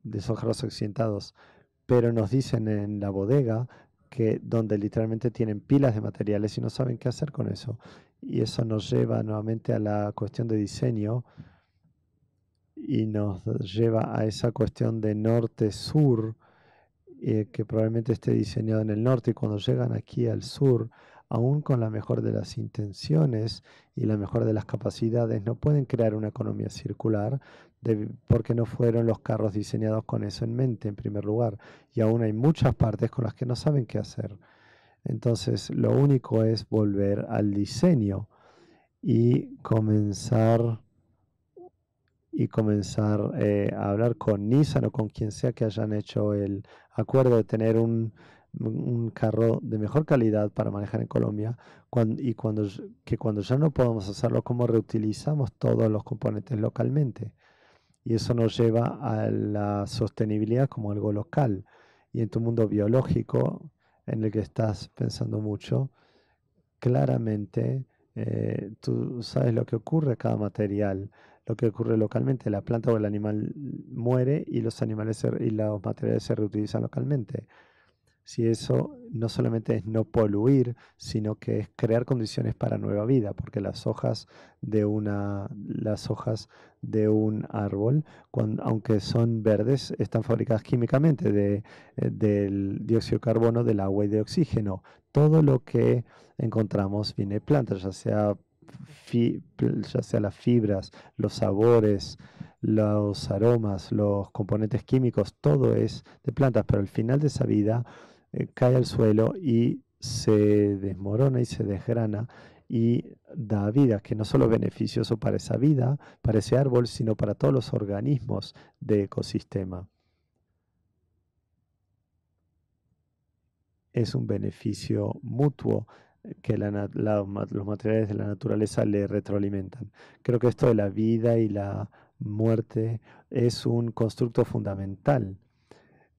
de esos carros accidentados. Pero nos dicen en la bodega que donde literalmente tienen pilas de materiales y no saben qué hacer con eso. Y eso nos lleva nuevamente a la cuestión de diseño y nos lleva a esa cuestión de norte-sur, eh, que probablemente esté diseñado en el norte y cuando llegan aquí al sur, aún con la mejor de las intenciones y la mejor de las capacidades, no pueden crear una economía circular porque no fueron los carros diseñados con eso en mente, en primer lugar. Y aún hay muchas partes con las que no saben qué hacer. Entonces, lo único es volver al diseño y comenzar y comenzar eh, a hablar con Nissan o con quien sea que hayan hecho el acuerdo de tener un, carro de mejor calidad para manejar en Colombia y cuando, que cuando ya no podamos hacerlo, cómo reutilizamos todos los componentes localmente. Y eso nos lleva a la sostenibilidad como algo local. Y en tu mundo biológico, en el que estás pensando mucho, claramente eh, tú sabes lo que ocurre cada material lo que ocurre localmente. La planta o el animal muere y los animales y los materiales se reutilizan localmente. Si eso no solamente es no poluir, sino que es crear condiciones para nueva vida, porque las hojas de una las hojas de un árbol, aunque son verdes, están fabricadas químicamente de, eh, del dióxido de carbono, del agua y de oxígeno. Todo lo que encontramos viene de plantas, ya sea ya sea las fibras, los sabores, los aromas, los componentes químicos, todo es de plantas, pero al final de esa vida eh, cae al suelo y se desmorona y se desgrana y da vida, que no solo es beneficioso para esa vida, para ese árbol, sino para todos los organismos de ecosistema. Es un beneficio mutuo que los materiales de la naturaleza le retroalimentan. Creo que esto de la vida y la muerte es un constructo fundamental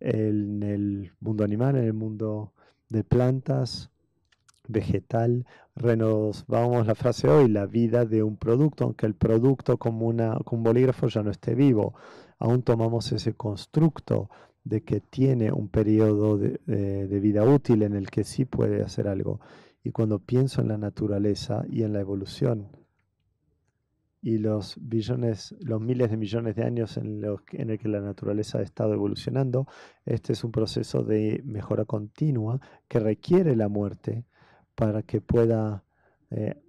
en el mundo animal, en el mundo de plantas, vegetal. a la frase hoy, la vida de un producto, aunque el producto como, una, un bolígrafo ya no esté vivo. Aún tomamos ese constructo de que tiene un periodo de vida útil en el que sí puede hacer algo y cuando pienso en la naturaleza y en la evolución y los billones, los miles de millones de años en, los, en el que la naturaleza ha estado evolucionando, este es un proceso de mejora continua que requiere la muerte para que pueda eh,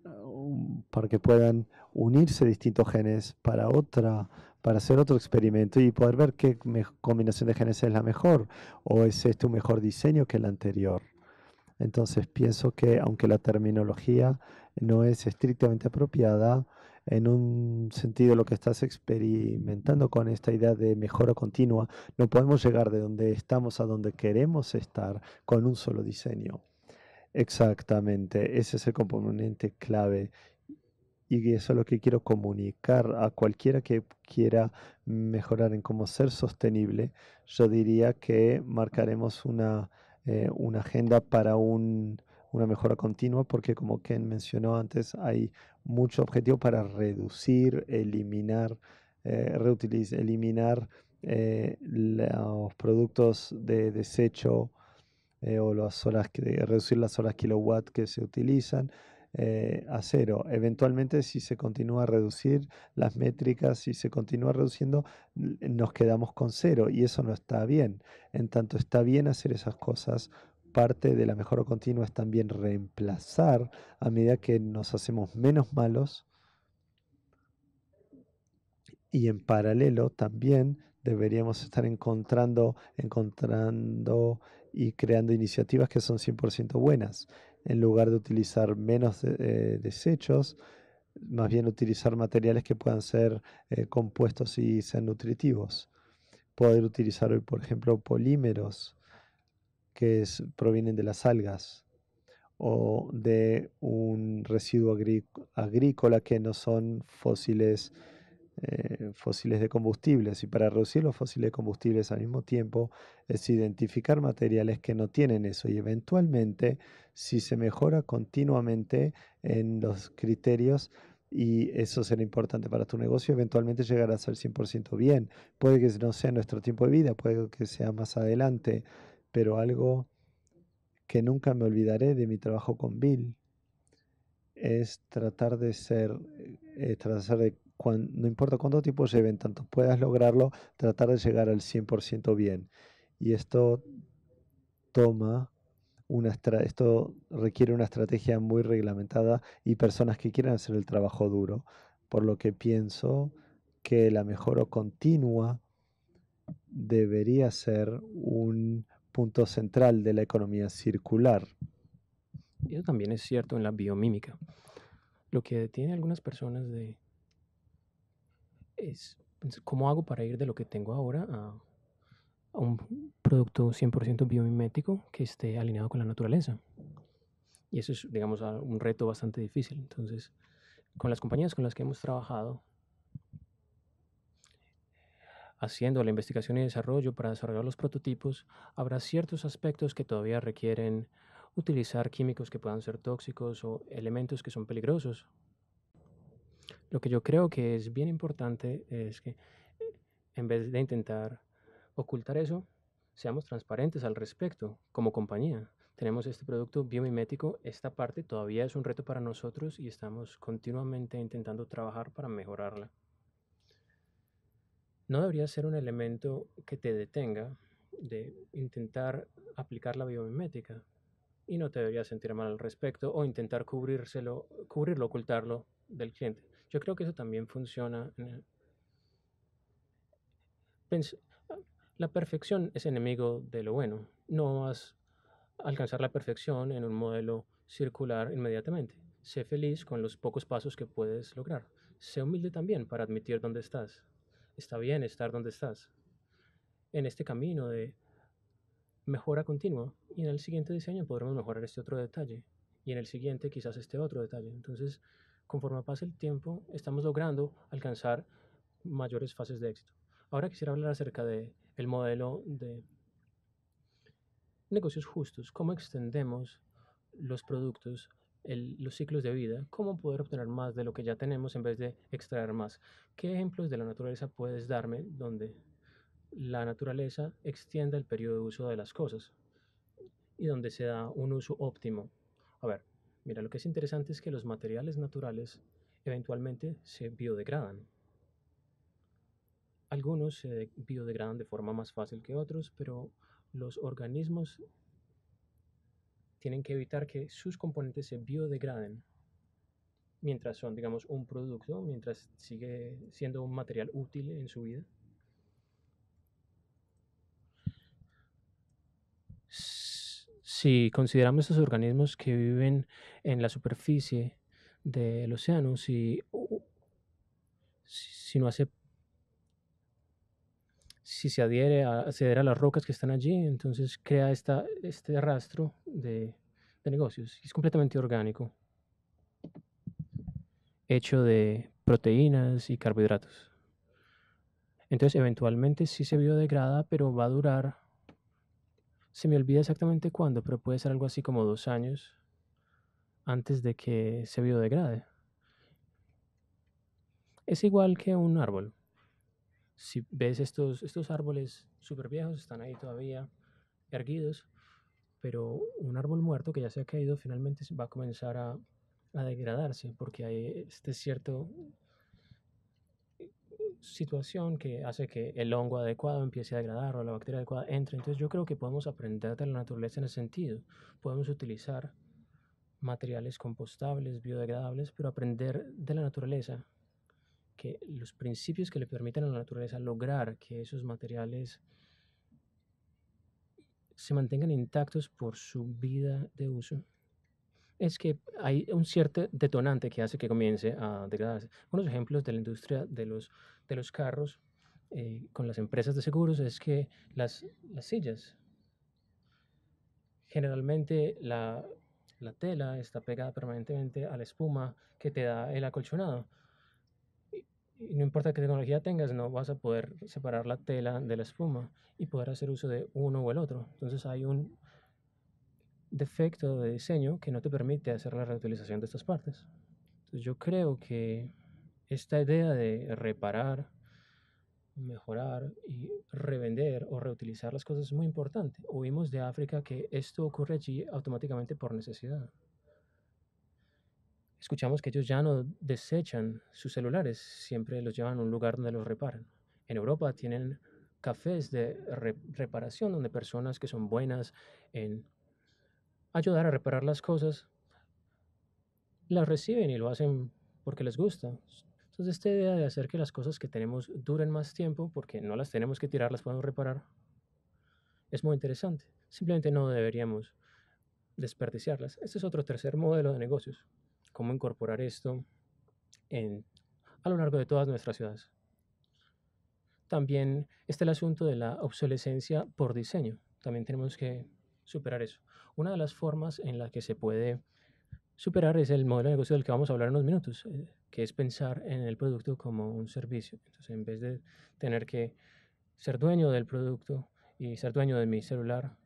para que puedan unirse distintos genes para otra para hacer otro experimento y poder ver qué combinación de genes es la mejor o es este un mejor diseño que el anterior. Entonces pienso que aunque la terminología no es estrictamente apropiada, en un sentido lo que estás experimentando con esta idea de mejora continua, no podemos llegar de donde estamos a donde queremos estar con un solo diseño. Exactamente, ese es el componente clave y eso es lo que quiero comunicar a cualquiera que quiera mejorar en cómo ser sostenible. Yo diría que marcaremos una eh, una agenda para una mejora continua, porque como Ken mencionó antes, hay mucho objetivo para reducir, eliminar, eh, reutilizar, eliminar eh, los productos de desecho o las horas, reducir las horas kilowatt que se utilizan, eh, a cero. Eventualmente, si se continúa a reducir las métricas, si se continúa reduciendo, eh, nos quedamos con cero y eso no está bien. En tanto, está bien hacer esas cosas. Parte de la mejora continua es también reemplazar a medida que nos hacemos menos malos. Y en paralelo también deberíamos estar encontrando, encontrando y creando iniciativas que son 100% buenas en lugar de utilizar menos eh, eh, desechos, más bien utilizar materiales que puedan ser eh, compuestos y sean nutritivos. Poder utilizar por ejemplo, polímeros que provienen de las algas o de un residuo agrícola que no son fósiles eh, fósiles de combustibles y para reducir los fósiles de combustibles al mismo tiempo es identificar materiales que no tienen eso y eventualmente si se mejora continuamente en los criterios y eso será importante para tu negocio, eventualmente llegarás a ser 100% bien. Puede que no sea nuestro tiempo de vida, puede que sea más adelante, pero algo que nunca me olvidaré de mi trabajo con Bill es tratar de ser, eh, tratar de no importa cuánto tiempo se ven, tanto puedas lograrlo, tratar de llegar al 100% bien. Y esto toma una esto requiere una estrategia muy reglamentada y personas que quieran hacer el trabajo duro, por lo que pienso que la mejora continua debería ser un punto central de la economía circular. Y eso también es cierto en la biomímica. Lo que detiene algunas personas de es pues, cómo hago para ir de lo que tengo ahora a, a un producto 100% biomimético que esté alineado con la naturaleza. Y eso es, digamos, un reto bastante difícil. Entonces, con las compañías con las que hemos trabajado, haciendo la investigación y desarrollo para desarrollar los prototipos, habrá ciertos aspectos que todavía requieren utilizar químicos que puedan ser tóxicos o elementos que son peligrosos lo que yo creo que es bien importante es que en vez de intentar ocultar eso, seamos transparentes al respecto como compañía. Tenemos este producto biomimético, esta parte todavía es un reto para nosotros y estamos continuamente intentando trabajar para mejorarla. No debería ser un elemento que te detenga de intentar aplicar la biomimética y no te debería sentir mal al respecto o intentar cubrirlo, ocultarlo del cliente. Yo creo que eso también funciona. En la perfección es enemigo de lo bueno. No vas a alcanzar la perfección en un modelo circular inmediatamente. Sé feliz con los pocos pasos que puedes lograr. Sé humilde también para admitir dónde estás. Está bien estar donde estás. En este camino de mejora continua y en el siguiente diseño podremos mejorar este otro detalle y en el siguiente quizás este otro detalle. Entonces, conforme pasa el tiempo, estamos logrando alcanzar mayores fases de éxito. Ahora quisiera hablar acerca del el modelo de negocios justos, cómo extendemos los productos, los ciclos de vida, cómo poder obtener más de lo que ya tenemos en vez de extraer más. ¿Qué ejemplos de la naturaleza puedes darme donde la naturaleza extienda el periodo de uso de las cosas y donde se da un uso óptimo? A ver, Mira, lo que es interesante es que los materiales naturales eventualmente se biodegradan. Algunos se biodegradan de forma más fácil que otros, pero los organismos tienen que evitar que sus componentes se biodegraden mientras son, digamos, un producto, mientras sigue siendo un material útil en su vida. si consideramos estos organismos que viven en la superficie del océano, si, si no hace si se adhiere a, a las rocas que están allí, entonces crea esta, este rastro de, de negocios. Es completamente orgánico, hecho de proteínas y carbohidratos. Entonces, eventualmente sí se biodegrada, pero va a durar se me olvida exactamente cuándo, pero puede ser algo así como dos años antes de que se biodegrade. Es igual que un árbol. Si ves estos, estos árboles súper viejos, están ahí todavía erguidos, pero un árbol muerto que ya se ha caído finalmente va a comenzar a, a degradarse porque hay este cierto situación que hace que el hongo adecuado empiece a degradar o la bacteria adecuada entre. Entonces yo creo que podemos aprender de la naturaleza en ese sentido. Podemos utilizar materiales compostables, biodegradables, pero aprender de la naturaleza que los principios que le permiten a la naturaleza lograr que esos materiales se mantengan intactos por su vida de uso es que hay un cierto detonante que hace que comience a degradarse. Unos ejemplos de la industria de los, de los carros eh, con las empresas de seguros es que las, las sillas, generalmente la, tela está pegada permanentemente a la espuma que te da el acolchonado. no importa qué tecnología tengas, no vas a poder separar la tela de la espuma y poder hacer uso de uno o el otro. Entonces hay un defecto de diseño que no te permite hacer la reutilización de estas partes. yo creo que esta idea de reparar, mejorar y revender o reutilizar las cosas es muy importante. Oímos de África que esto ocurre allí automáticamente por necesidad. Escuchamos que ellos ya no desechan sus celulares, siempre los llevan a un lugar donde los reparan. En Europa tienen cafés de reparación donde personas que son buenas en ayudar a reparar las cosas, las reciben y lo hacen porque les gusta. Entonces esta idea de hacer que las cosas que tenemos duren más tiempo, porque no las tenemos que tirar, las podemos reparar, es muy interesante. Simplemente no deberíamos desperdiciarlas. Este es otro tercer modelo de negocios, cómo incorporar esto en, a lo largo de todas nuestras ciudades. También está el asunto de la obsolescencia por diseño. También tenemos que superar eso. Una de las formas en la que se puede superar es el modelo de negocio del que vamos a hablar en unos minutos, eh, que es pensar en el producto como un servicio. Entonces, en vez de tener que ser dueño del producto y ser dueño de mi celular,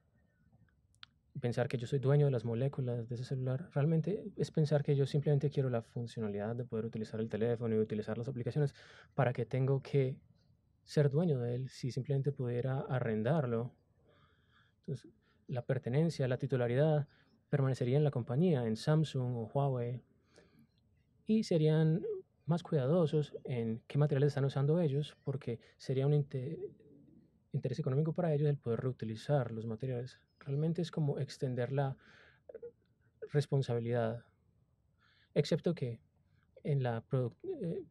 pensar que yo soy dueño de las moléculas de ese celular, realmente es pensar que yo simplemente quiero la funcionalidad de poder utilizar el teléfono y utilizar las aplicaciones para que tengo que ser dueño de él si simplemente pudiera arrendarlo. Entonces, la pertenencia, la titularidad permanecería en la compañía, en Samsung o Huawei, y serían más cuidadosos en qué materiales están usando ellos, porque sería un interés económico para ellos el poder reutilizar los materiales. Realmente es como extender la responsabilidad, excepto que en la producción... Eh,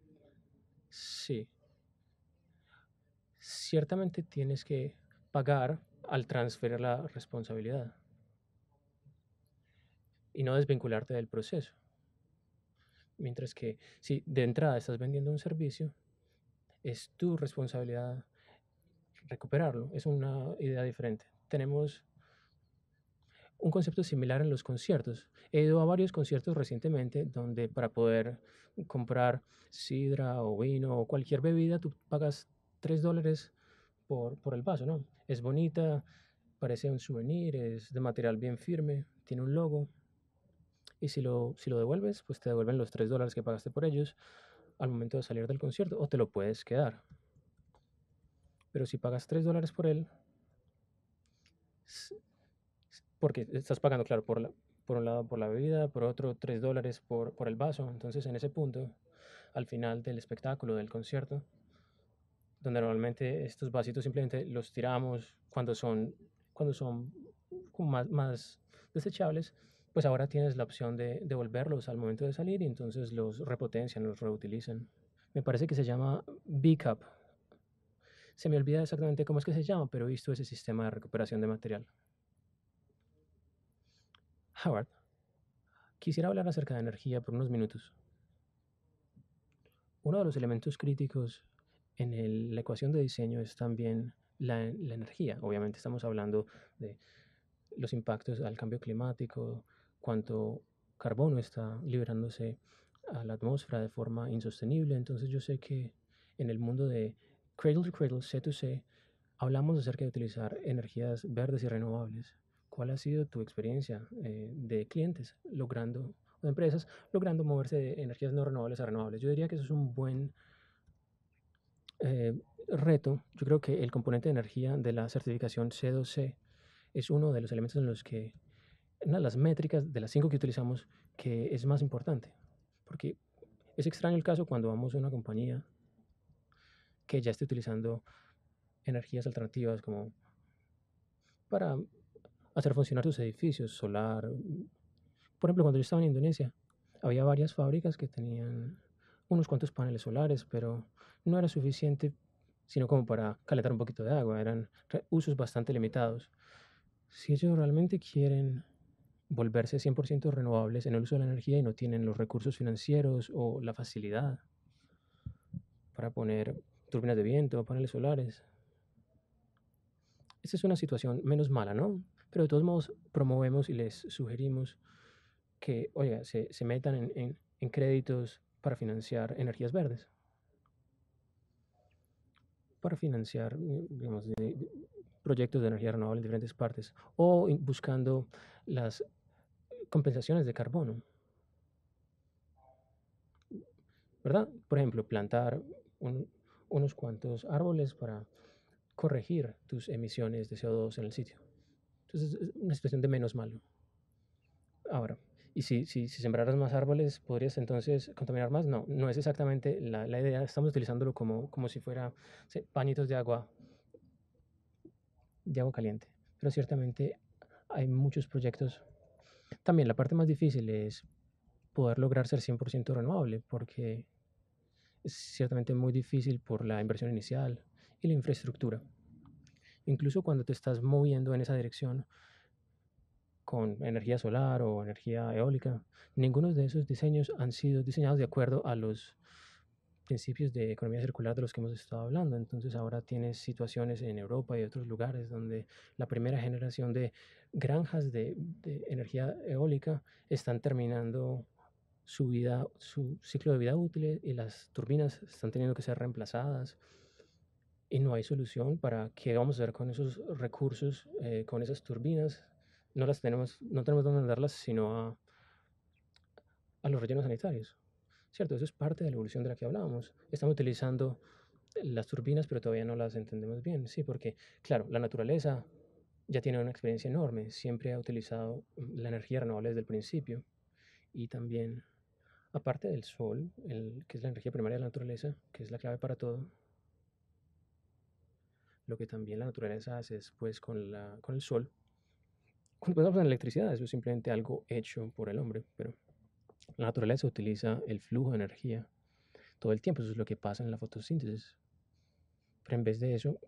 sí, ciertamente tienes que pagar al transferir la responsabilidad y no desvincularte del proceso. Mientras que si de entrada estás vendiendo un servicio, es tu responsabilidad recuperarlo. Es una idea diferente. Tenemos un concepto similar en los conciertos. He ido a varios conciertos recientemente donde para poder comprar sidra o vino o cualquier bebida tú pagas 3 dólares por, el vaso, ¿no? Es bonita, parece un souvenir, es de material bien firme, tiene un logo. Y si lo, si lo devuelves, pues te devuelven los 3 dólares que pagaste por ellos al momento de salir del concierto o te lo puedes quedar. Pero si pagas 3 dólares por él, porque estás pagando, claro, por, la, por un lado por la bebida, por otro 3 dólares por, por el vaso, entonces en ese punto, al final del espectáculo, del concierto, donde normalmente estos vasitos simplemente los tiramos cuando son, cuando son más, más desechables, pues ahora tienes la opción de devolverlos al momento de salir y entonces los repotencian, los reutilizan. Me parece que se llama B-Cup. Se me olvida exactamente cómo es que se llama, pero he visto ese sistema de recuperación de material. Howard, quisiera hablar acerca de energía por unos minutos. Uno de los elementos críticos en la ecuación de diseño es también la, energía. Obviamente estamos hablando de los impactos al cambio climático, cuánto carbono está liberándose a la atmósfera de forma insostenible. Entonces yo sé que en el mundo de Cradle to Cradle, C2C, hablamos acerca de utilizar energías verdes y renovables. ¿Cuál ha sido tu experiencia eh, de clientes logrando, o de empresas logrando moverse de energías no renovables a renovables? Yo diría que eso es un buen eh, reto, yo creo que el componente de energía de la certificación C2C es uno de los elementos en los que, una de las métricas de las cinco que utilizamos, que es más importante. Porque es extraño el caso cuando vamos a una compañía que ya esté utilizando energías alternativas como para hacer funcionar sus edificios, solar. Por ejemplo, cuando yo estaba en Indonesia, había varias fábricas que tenían unos cuantos paneles solares, pero no era suficiente sino como para calentar un poquito de agua. Eran usos bastante limitados. Si ellos realmente quieren volverse 100% renovables en el uso de la energía y no tienen los recursos financieros o la facilidad para poner turbinas de viento o paneles solares, esa es una situación menos mala, ¿no? Pero de todos modos promovemos y les sugerimos que, oiga, se, metan en créditos para financiar energías verdes, para financiar eh, digamos, proyectos de energía renovable en diferentes partes, o buscando las compensaciones de carbono. ¿Verdad? Por ejemplo, plantar unos cuantos árboles para corregir tus emisiones de CO2 en el sitio. Entonces es una situación de menos malo. Ahora, y si, si, si sembraras más árboles, ¿podrías entonces contaminar más? No, no es exactamente la, la idea. Estamos utilizándolo como, como si fuera pañitos de agua, de agua caliente. Pero ciertamente hay muchos proyectos. También la parte más difícil es poder lograr ser 100% renovable, porque es ciertamente muy difícil por la inversión inicial y la infraestructura. Incluso cuando te estás moviendo en esa dirección, con energía solar o energía eólica. Ninguno de esos diseños han sido diseñados de acuerdo a los principios de economía circular de los que hemos estado hablando. Entonces ahora tienes situaciones en Europa y otros lugares donde la primera generación de granjas de, energía eólica están terminando su vida, su ciclo de vida útil y las turbinas están teniendo que ser reemplazadas y no hay solución para qué vamos a hacer con esos recursos, eh, con esas turbinas no las tenemos, no tenemos dónde darlas sino a, los rellenos sanitarios. ¿Cierto? Eso es parte de la evolución de la que hablábamos. Estamos utilizando las turbinas, pero todavía no las entendemos bien. Sí, porque, claro, la naturaleza ya tiene una experiencia enorme. Siempre ha utilizado mm, la energía renovable desde el principio. Y también, aparte del sol, el, que es la energía primaria de la naturaleza, que es la clave para todo, lo que también la naturaleza hace después con, la, con el sol cuando pues, pensamos en electricidad, eso es simplemente algo hecho por el hombre, pero la naturaleza utiliza el flujo de energía todo el tiempo, eso es lo que pasa en la fotosíntesis. Pero en vez de eso,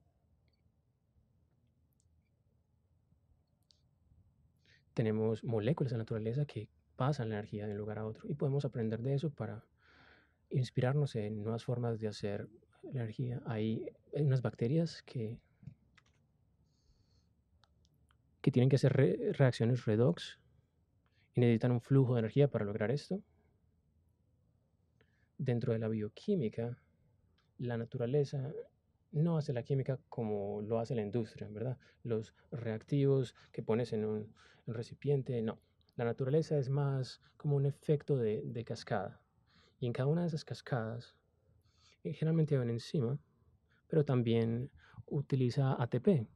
tenemos moléculas de la naturaleza que pasan la energía de un lugar a otro y podemos aprender de eso para inspirarnos en nuevas formas de hacer la energía. Hay unas bacterias que que tienen que hacer reacciones redox y necesitan un flujo de energía para lograr esto. Dentro de la bioquímica, la naturaleza no hace la química como lo hace la industria, ¿verdad? Los reactivos que pones en un, recipiente, no. La naturaleza es más como un efecto de, cascada. Y en cada una de esas cascadas, eh, generalmente hay un enzima, pero también utiliza ATP,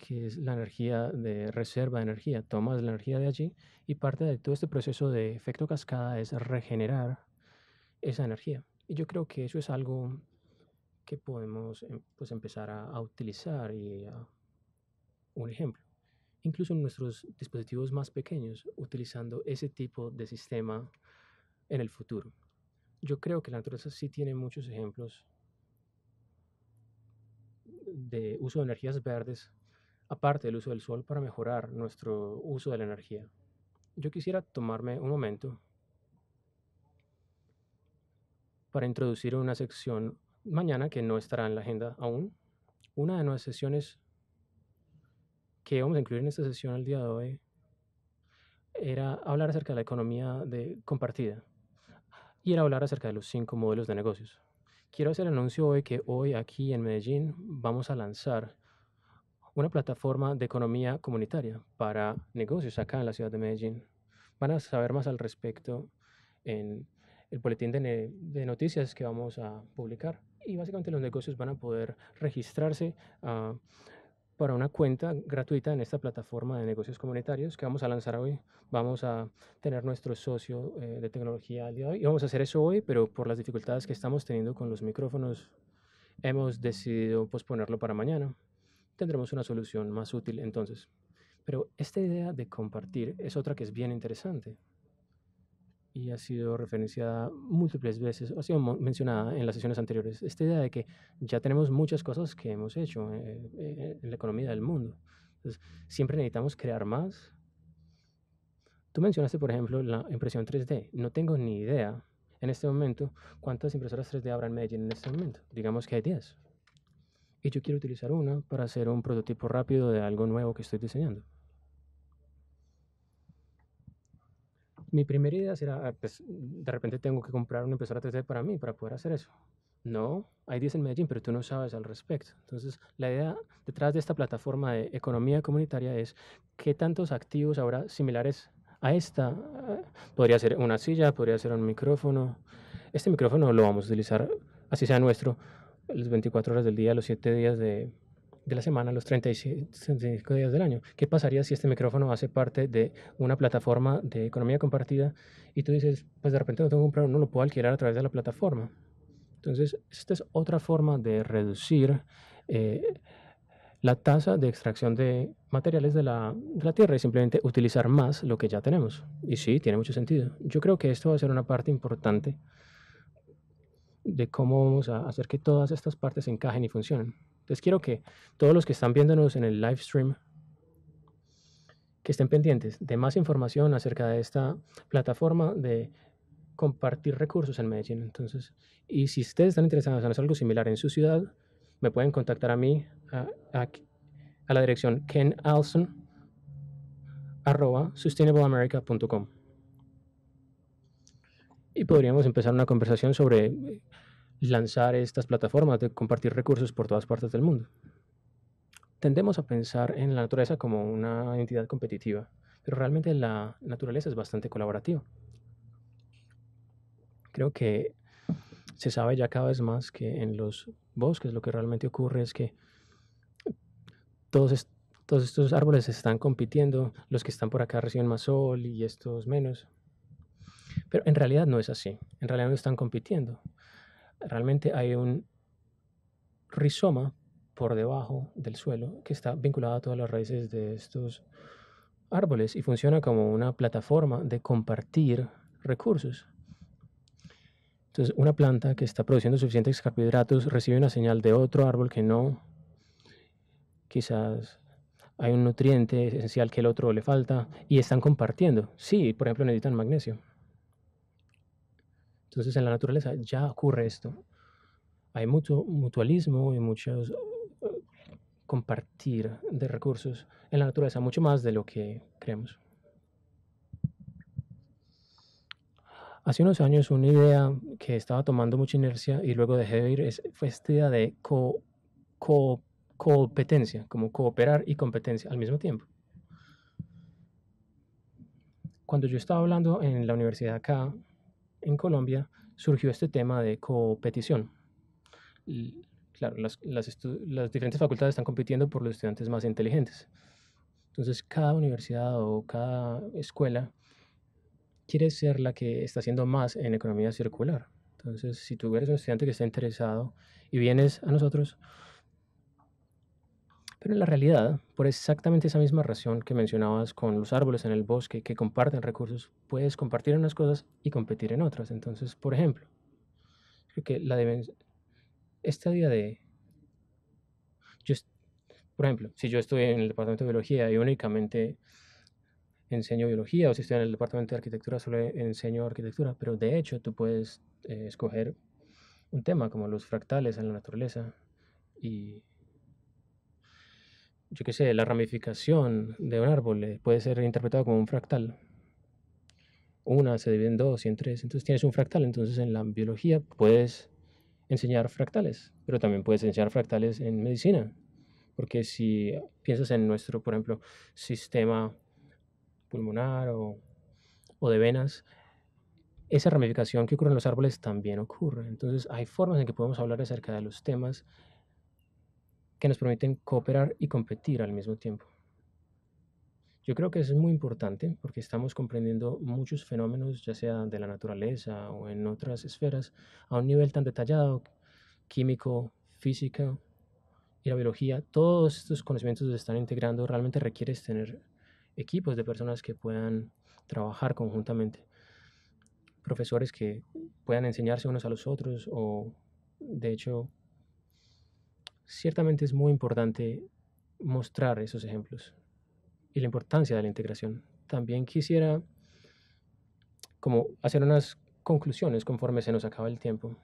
que es la energía de reserva de energía. Tomas la energía de allí y parte de todo este proceso de efecto cascada es regenerar esa energía. Y yo creo que eso es algo que podemos em, pues, empezar a, utilizar y un ejemplo. Incluso en nuestros dispositivos más pequeños, utilizando ese tipo de sistema en el futuro. Yo creo que la naturaleza sí tiene muchos ejemplos de uso de energías verdes aparte del uso del sol para mejorar nuestro uso de la energía. Yo quisiera tomarme un momento para introducir una sección mañana que no estará en la agenda aún. Una de nuevas sesiones que vamos a incluir en esta sesión el día de hoy era hablar acerca de la economía de, compartida y era hablar acerca de los cinco modelos de negocios. Quiero hacer el anuncio hoy que hoy aquí en Medellín vamos a lanzar una plataforma de economía comunitaria para negocios acá en la ciudad de Medellín. Van a saber más al respecto en el boletín de, noticias que vamos a publicar. Y básicamente los negocios van a poder registrarse ah, para una cuenta gratuita en esta plataforma de negocios comunitarios que vamos a lanzar hoy. Vamos a tener nuestro socio eh, de tecnología al día de hoy y vamos a hacer eso hoy, pero por las dificultades que estamos teniendo con los micrófonos, hemos decidido posponerlo para mañana tendremos una solución más útil entonces. Pero esta idea de compartir es otra que es bien interesante y ha sido referenciada múltiples veces, ha sido mencionada en las sesiones anteriores, esta idea de que ya tenemos muchas cosas que hemos hecho eh, eh, en la economía del mundo. siempre necesitamos crear más. Tú mencionaste, por ejemplo, la impresión 3D. No tengo ni idea en este momento cuántas impresoras 3D habrá en Medellín en este momento. Digamos que hay 10 y yo quiero utilizar una para hacer un prototipo rápido de algo nuevo que estoy diseñando. Mi primera idea será, ah, pues, de repente tengo que comprar una impresora 3D para mí, para poder hacer eso. No, hay 10 en Medellín, pero tú no sabes al respecto. Entonces, la idea detrás de esta plataforma de economía comunitaria es qué tantos activos ahora similares a esta. Podría ser una silla, podría ser un micrófono. Este micrófono lo vamos a utilizar, así sea nuestro, las 24 horas del día, los 7 días de, de la semana, los 35 días del año. ¿Qué pasaría si este micrófono hace parte de una plataforma de economía compartida y tú dices, pues de repente no tengo que comprar, no lo puedo alquilar a través de la plataforma? Entonces, esta es otra forma de reducir eh, la tasa de extracción de materiales de la, de la tierra y simplemente utilizar más lo que ya tenemos. Y sí, tiene mucho sentido. Yo creo que esto va a ser una parte importante de cómo vamos a hacer que todas estas partes encajen y funcionen. Entonces quiero que todos los que están viéndonos en el live stream, que estén pendientes de más información acerca de esta plataforma de compartir recursos en Medellín. Entonces, y si ustedes están interesados en hacer algo similar en su ciudad, me pueden contactar a mí a, la dirección kenalson.sustainableamerica.com y podríamos empezar una conversación sobre eh, lanzar estas plataformas de compartir recursos por todas partes del mundo. Tendemos a pensar en la naturaleza como una entidad competitiva, pero realmente la naturaleza es bastante colaborativa. Creo que se sabe ya cada vez más que en los bosques lo que realmente ocurre es que todos, estos árboles están compitiendo, los que están por acá reciben más sol y estos menos, pero en realidad no es así. En realidad no están compitiendo. Realmente hay un rizoma por debajo del suelo que está vinculado a todas las raíces de estos árboles y funciona como una plataforma de compartir recursos. Entonces, una planta que está produciendo suficientes carbohidratos recibe una señal de otro árbol que no. Quizás hay un nutriente esencial que el otro le falta y están compartiendo. Sí, por ejemplo, necesitan magnesio. Entonces en la naturaleza ya ocurre esto. Hay mucho mutualismo y muchos compartir de recursos en la naturaleza, mucho más de lo que creemos. Hace unos años una idea que estaba tomando mucha inercia y luego dejé de ir fue esta idea de co, competencia, como cooperar y competencia al mismo tiempo. Cuando yo estaba hablando en la universidad acá, en Colombia surgió este tema de competición. claro, las, las, diferentes facultades están compitiendo por los estudiantes más inteligentes. Entonces, cada universidad o cada escuela quiere ser la que está haciendo más en economía circular. Entonces, si tú eres un estudiante que está interesado y vienes a nosotros, pero en la realidad, por exactamente esa misma razón que mencionabas con los árboles en el bosque que comparten recursos, puedes compartir unas cosas y competir en otras. Entonces, por ejemplo, creo que la Esta idea de... por ejemplo, si yo estoy en el departamento de biología y únicamente enseño biología o si estoy en el departamento de arquitectura solo enseño arquitectura, pero de hecho tú puedes eh, escoger un tema como los fractales en la naturaleza y yo qué sé, la ramificación de un árbol eh, puede ser interpretado como un fractal. Una se divide en dos y en tres, entonces tienes un fractal. Entonces en la biología puedes enseñar fractales, pero también puedes enseñar fractales en medicina. Porque si piensas en nuestro, por ejemplo, sistema pulmonar o, o de venas, esa ramificación que ocurre en los árboles también ocurre. Entonces hay formas en que podemos hablar acerca de los temas que nos permiten cooperar y competir al mismo tiempo. Yo creo que es muy importante porque estamos comprendiendo muchos fenómenos, ya sea de la naturaleza o en otras esferas, a un nivel tan detallado, químico, física y la biología. Todos estos conocimientos se están integrando. Realmente requieres tener equipos de personas que puedan trabajar conjuntamente, profesores que puedan enseñarse unos a los otros o, de hecho, Ciertamente es muy importante mostrar esos ejemplos y la importancia de la integración. También quisiera como hacer unas conclusiones conforme se nos acaba el tiempo.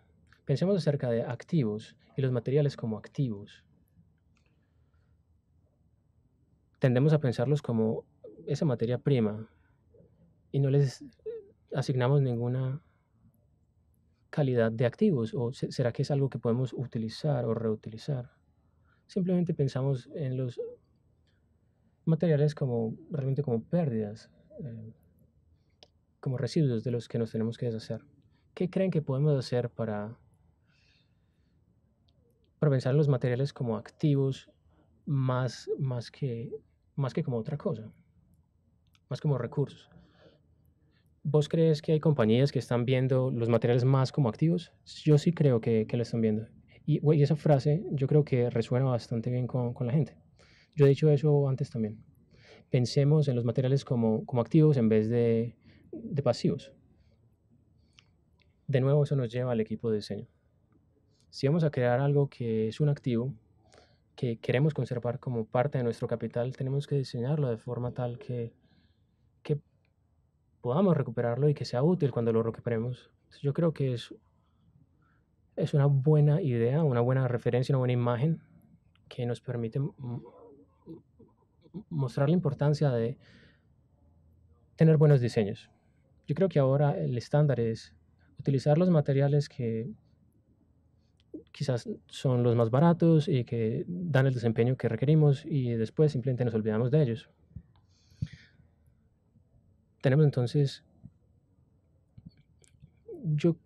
Pensemos acerca de activos y los materiales como activos. Tendemos a pensarlos como esa materia prima y no les asignamos ninguna calidad de activos o será que es algo que podemos utilizar o reutilizar simplemente pensamos en los materiales como realmente como pérdidas, eh, como residuos de los que nos tenemos que deshacer. ¿Qué creen que podemos hacer para, pensar los materiales como activos más, más, que, más que como otra cosa, más como recursos? ¿Vos crees que hay compañías que están viendo los materiales más como activos? Yo sí creo que lo están viendo. Y, esa frase yo creo que resuena bastante bien con, la gente. Yo he dicho eso antes también. Pensemos en los materiales como, activos en vez de, pasivos. De nuevo, eso nos lleva al equipo de diseño. Si vamos a crear algo que es un activo, que queremos conservar como parte de nuestro capital, tenemos que diseñarlo de forma tal que, que podamos recuperarlo y que sea útil cuando lo recuperemos. Yo creo que es es una buena idea, una buena referencia, una buena imagen que nos permite mostrar la importancia de tener buenos diseños. Yo creo que ahora el estándar es utilizar los materiales que quizás son los más baratos y que dan el desempeño que requerimos y después simplemente nos olvidamos de ellos. Tenemos entonces, yo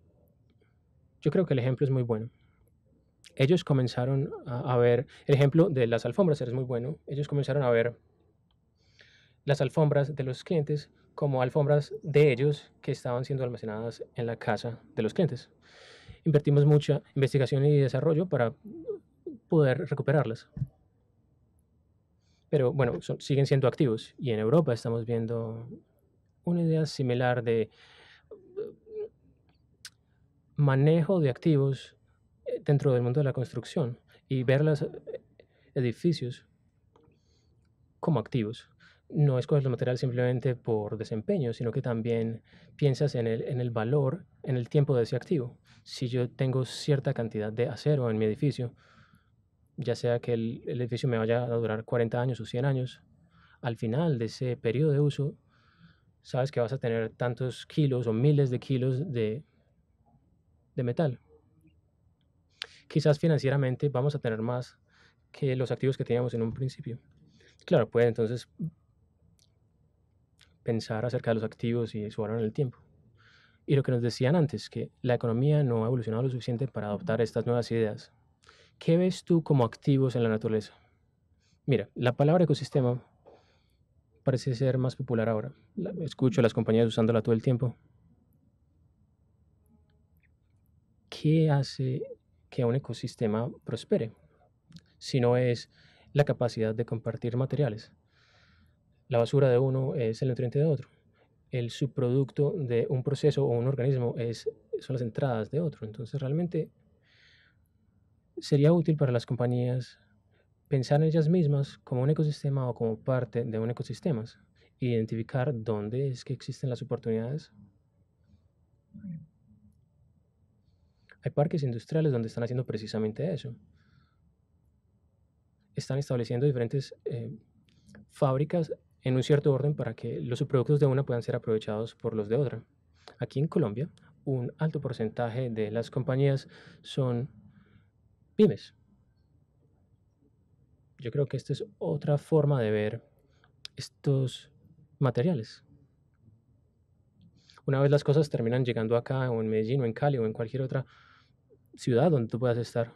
yo creo que el ejemplo es muy bueno. Ellos comenzaron a, ver, el ejemplo de las alfombras es muy bueno, ellos comenzaron a ver las alfombras de los clientes como alfombras de ellos que estaban siendo almacenadas en la casa de los clientes. Invertimos mucha investigación y desarrollo para poder recuperarlas. Pero bueno, siguen siendo activos y en Europa estamos viendo una idea similar de manejo de activos eh, dentro del mundo de la construcción y ver los eh, edificios como activos. No escoges los material simplemente por desempeño, sino que también piensas en el, valor, en el tiempo de ese activo. Si yo tengo cierta cantidad de acero en mi edificio, ya sea que el, el edificio me vaya a durar 40 años o 100 años, al final de ese periodo de uso, sabes que vas a tener tantos kilos o miles de kilos de de metal. Quizás financieramente vamos a tener más que los activos que teníamos en un principio. Claro, puede entonces pensar acerca de los activos y su valor en el tiempo. Y lo que nos decían antes, que la economía no ha evolucionado lo suficiente para adoptar estas nuevas ideas. ¿Qué ves tú como activos en la naturaleza? Mira, la palabra ecosistema parece ser más popular ahora. Escucho a las compañías usándola todo el tiempo. ¿qué hace que un ecosistema prospere? Si no es la capacidad de compartir materiales. La basura de uno es el nutriente de otro. El subproducto de un proceso o un organismo es, son las entradas de otro. Entonces realmente sería útil para las compañías pensar en ellas mismas como un ecosistema o como parte de un ecosistema identificar dónde es que existen las oportunidades. Hay parques industriales donde están haciendo precisamente eso. Están estableciendo diferentes eh, fábricas en un cierto orden para que los subproductos de una puedan ser aprovechados por los de otra. Aquí en Colombia, un alto porcentaje de las compañías son pymes. Yo creo que esta es otra forma de ver estos materiales. Una vez las cosas terminan llegando acá o en Medellín o en Cali o en cualquier otra ciudad donde tú puedas estar.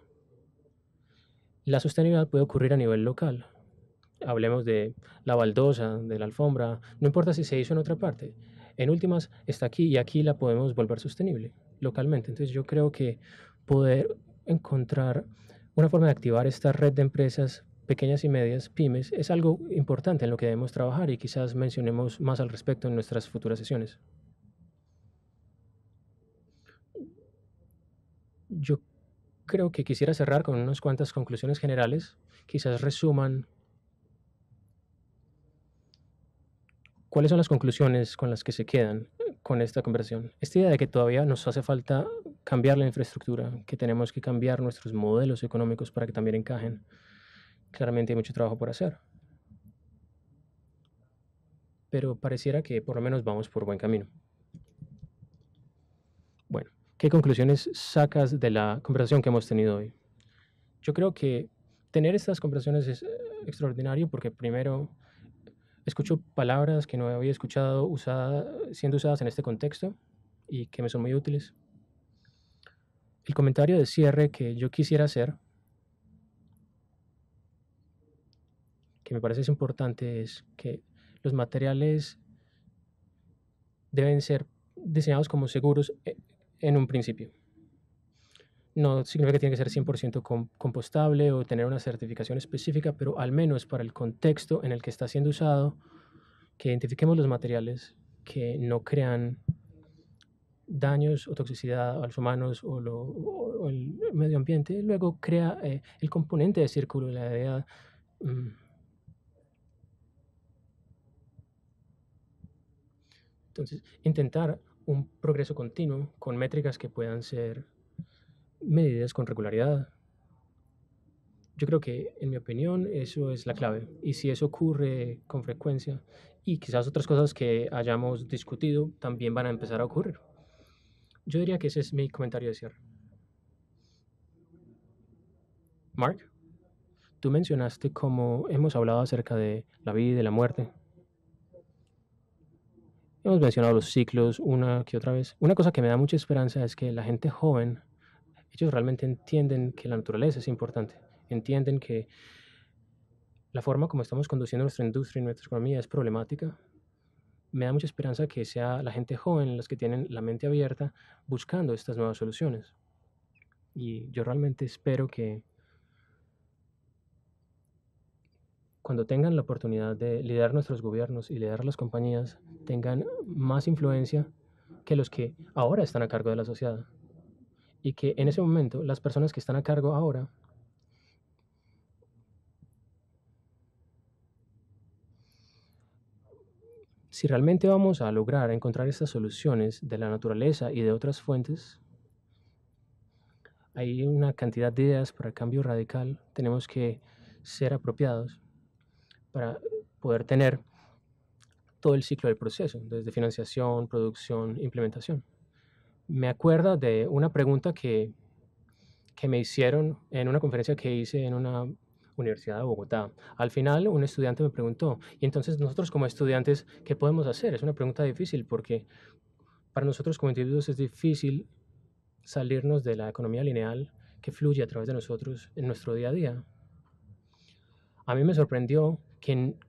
La sostenibilidad puede ocurrir a nivel local. Hablemos de la baldosa, de la alfombra, no importa si se hizo en otra parte. En últimas, está aquí y aquí la podemos volver sostenible localmente. Entonces yo creo que poder encontrar una forma de activar esta red de empresas pequeñas y medias, pymes, es algo importante en lo que debemos trabajar y quizás mencionemos más al respecto en nuestras futuras sesiones. yo creo que quisiera cerrar con unas cuantas conclusiones generales, quizás resuman cuáles son las conclusiones con las que se quedan con esta conversación. Esta idea de que todavía nos hace falta cambiar la infraestructura, que tenemos que cambiar nuestros modelos económicos para que también encajen. Claramente hay mucho trabajo por hacer. Pero pareciera que por lo menos vamos por buen camino. ¿Qué conclusiones sacas de la conversación que hemos tenido hoy? Yo creo que tener estas conversaciones es eh, extraordinario porque primero escucho palabras que no había escuchado usada, siendo usadas en este contexto y que me son muy útiles. El comentario de cierre que yo quisiera hacer, que me parece es importante, es que los materiales deben ser diseñados como seguros eh, en un principio. No significa que tiene que ser 100% compostable o tener una certificación específica, pero al menos para el contexto en el que está siendo usado, que identifiquemos los materiales que no crean daños o toxicidad a los humanos o, el medio ambiente. Luego crea eh, el componente de círculo la idea mm, Entonces, intentar un progreso continuo con métricas que puedan ser medidas con regularidad. Yo creo que, en mi opinión, eso es la clave. Y si eso ocurre con frecuencia y quizás otras cosas que hayamos discutido también van a empezar a ocurrir. Yo diría que ese es mi comentario de cierre. Mark, tú mencionaste cómo hemos hablado acerca de la vida y de la muerte. Hemos mencionado los ciclos una que otra vez. Una cosa que me da mucha esperanza es que la gente joven, ellos realmente entienden que la naturaleza es importante, entienden que la forma como estamos conduciendo nuestra industria y nuestra economía es problemática. Me da mucha esperanza que sea la gente joven las que tienen la mente abierta buscando estas nuevas soluciones. Y yo realmente espero que cuando tengan la oportunidad de liderar nuestros gobiernos y liderar las compañías, tengan más influencia que los que ahora están a cargo de la sociedad. Y que en ese momento las personas que están a cargo ahora si realmente vamos a lograr encontrar estas soluciones de la naturaleza y de otras fuentes, hay una cantidad de ideas para el cambio radical. Tenemos que ser apropiados para poder tener todo el ciclo del proceso, desde financiación, producción, implementación. Me acuerdo de una pregunta que, que me hicieron en una conferencia que hice en una Universidad de Bogotá. Al final, un estudiante me preguntó, y entonces nosotros como estudiantes, ¿qué podemos hacer? Es una pregunta difícil porque para nosotros como individuos es difícil salirnos de la economía lineal que fluye a través de nosotros en nuestro día a día. A mí me sorprendió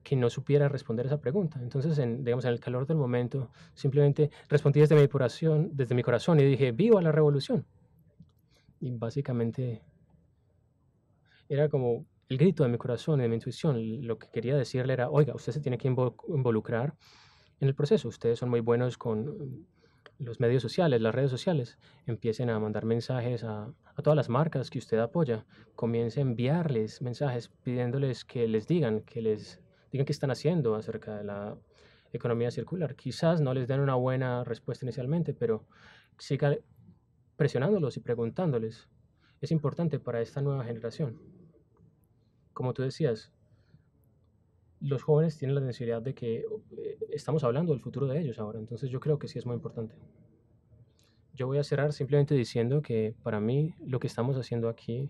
que, no supiera responder esa pregunta. Entonces, digamos, en el calor del momento, simplemente respondí desde mi, corazón, desde mi corazón y dije, viva la revolución. Y básicamente era como el grito de mi corazón y de mi intuición. Lo que quería decirle era, oiga, usted se tiene que involucrar en el proceso. Ustedes son muy buenos con los medios sociales, las redes sociales, empiecen a mandar mensajes a, todas las marcas que usted apoya, comience a enviarles mensajes pidiéndoles que les digan, que les digan qué están haciendo acerca de la economía circular. Quizás no les den una buena respuesta inicialmente, pero siga presionándolos y preguntándoles. Es importante para esta nueva generación. Como tú decías, los jóvenes tienen la necesidad de que eh, estamos hablando del futuro de ellos ahora, entonces yo creo que sí es muy importante. Yo voy a cerrar simplemente diciendo que para mí lo que estamos haciendo aquí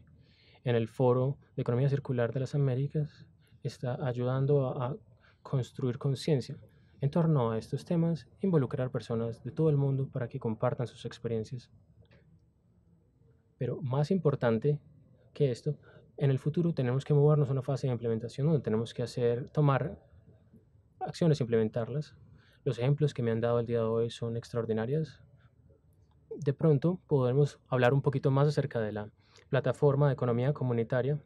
en el Foro de Economía Circular de las Américas está ayudando a, a construir conciencia en torno a estos temas, involucrar personas de todo el mundo para que compartan sus experiencias. Pero más importante que esto, en el futuro tenemos que movernos a una fase de implementación donde tenemos que hacer, tomar acciones, e implementarlas. Los ejemplos que me han dado el día de hoy son extraordinarios. De pronto podemos hablar un poquito más acerca de la plataforma de economía comunitaria,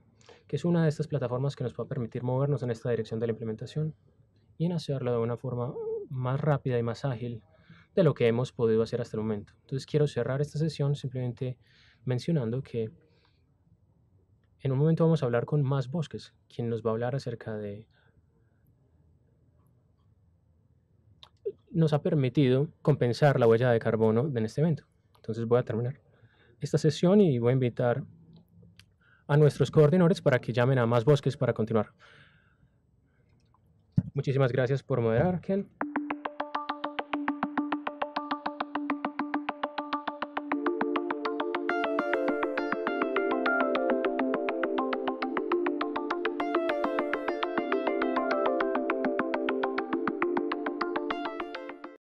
que es una de estas plataformas que nos va a permitir movernos en esta dirección de la implementación y en hacerlo de una forma más rápida y más ágil de lo que hemos podido hacer hasta el momento. Entonces quiero cerrar esta sesión simplemente mencionando que en un momento vamos a hablar con Más Bosques, quien nos va a hablar acerca de... Nos ha permitido compensar la huella de carbono en este evento. Entonces voy a terminar esta sesión y voy a invitar a nuestros coordinadores para que llamen a Más Bosques para continuar. Muchísimas gracias por moderar, Ken.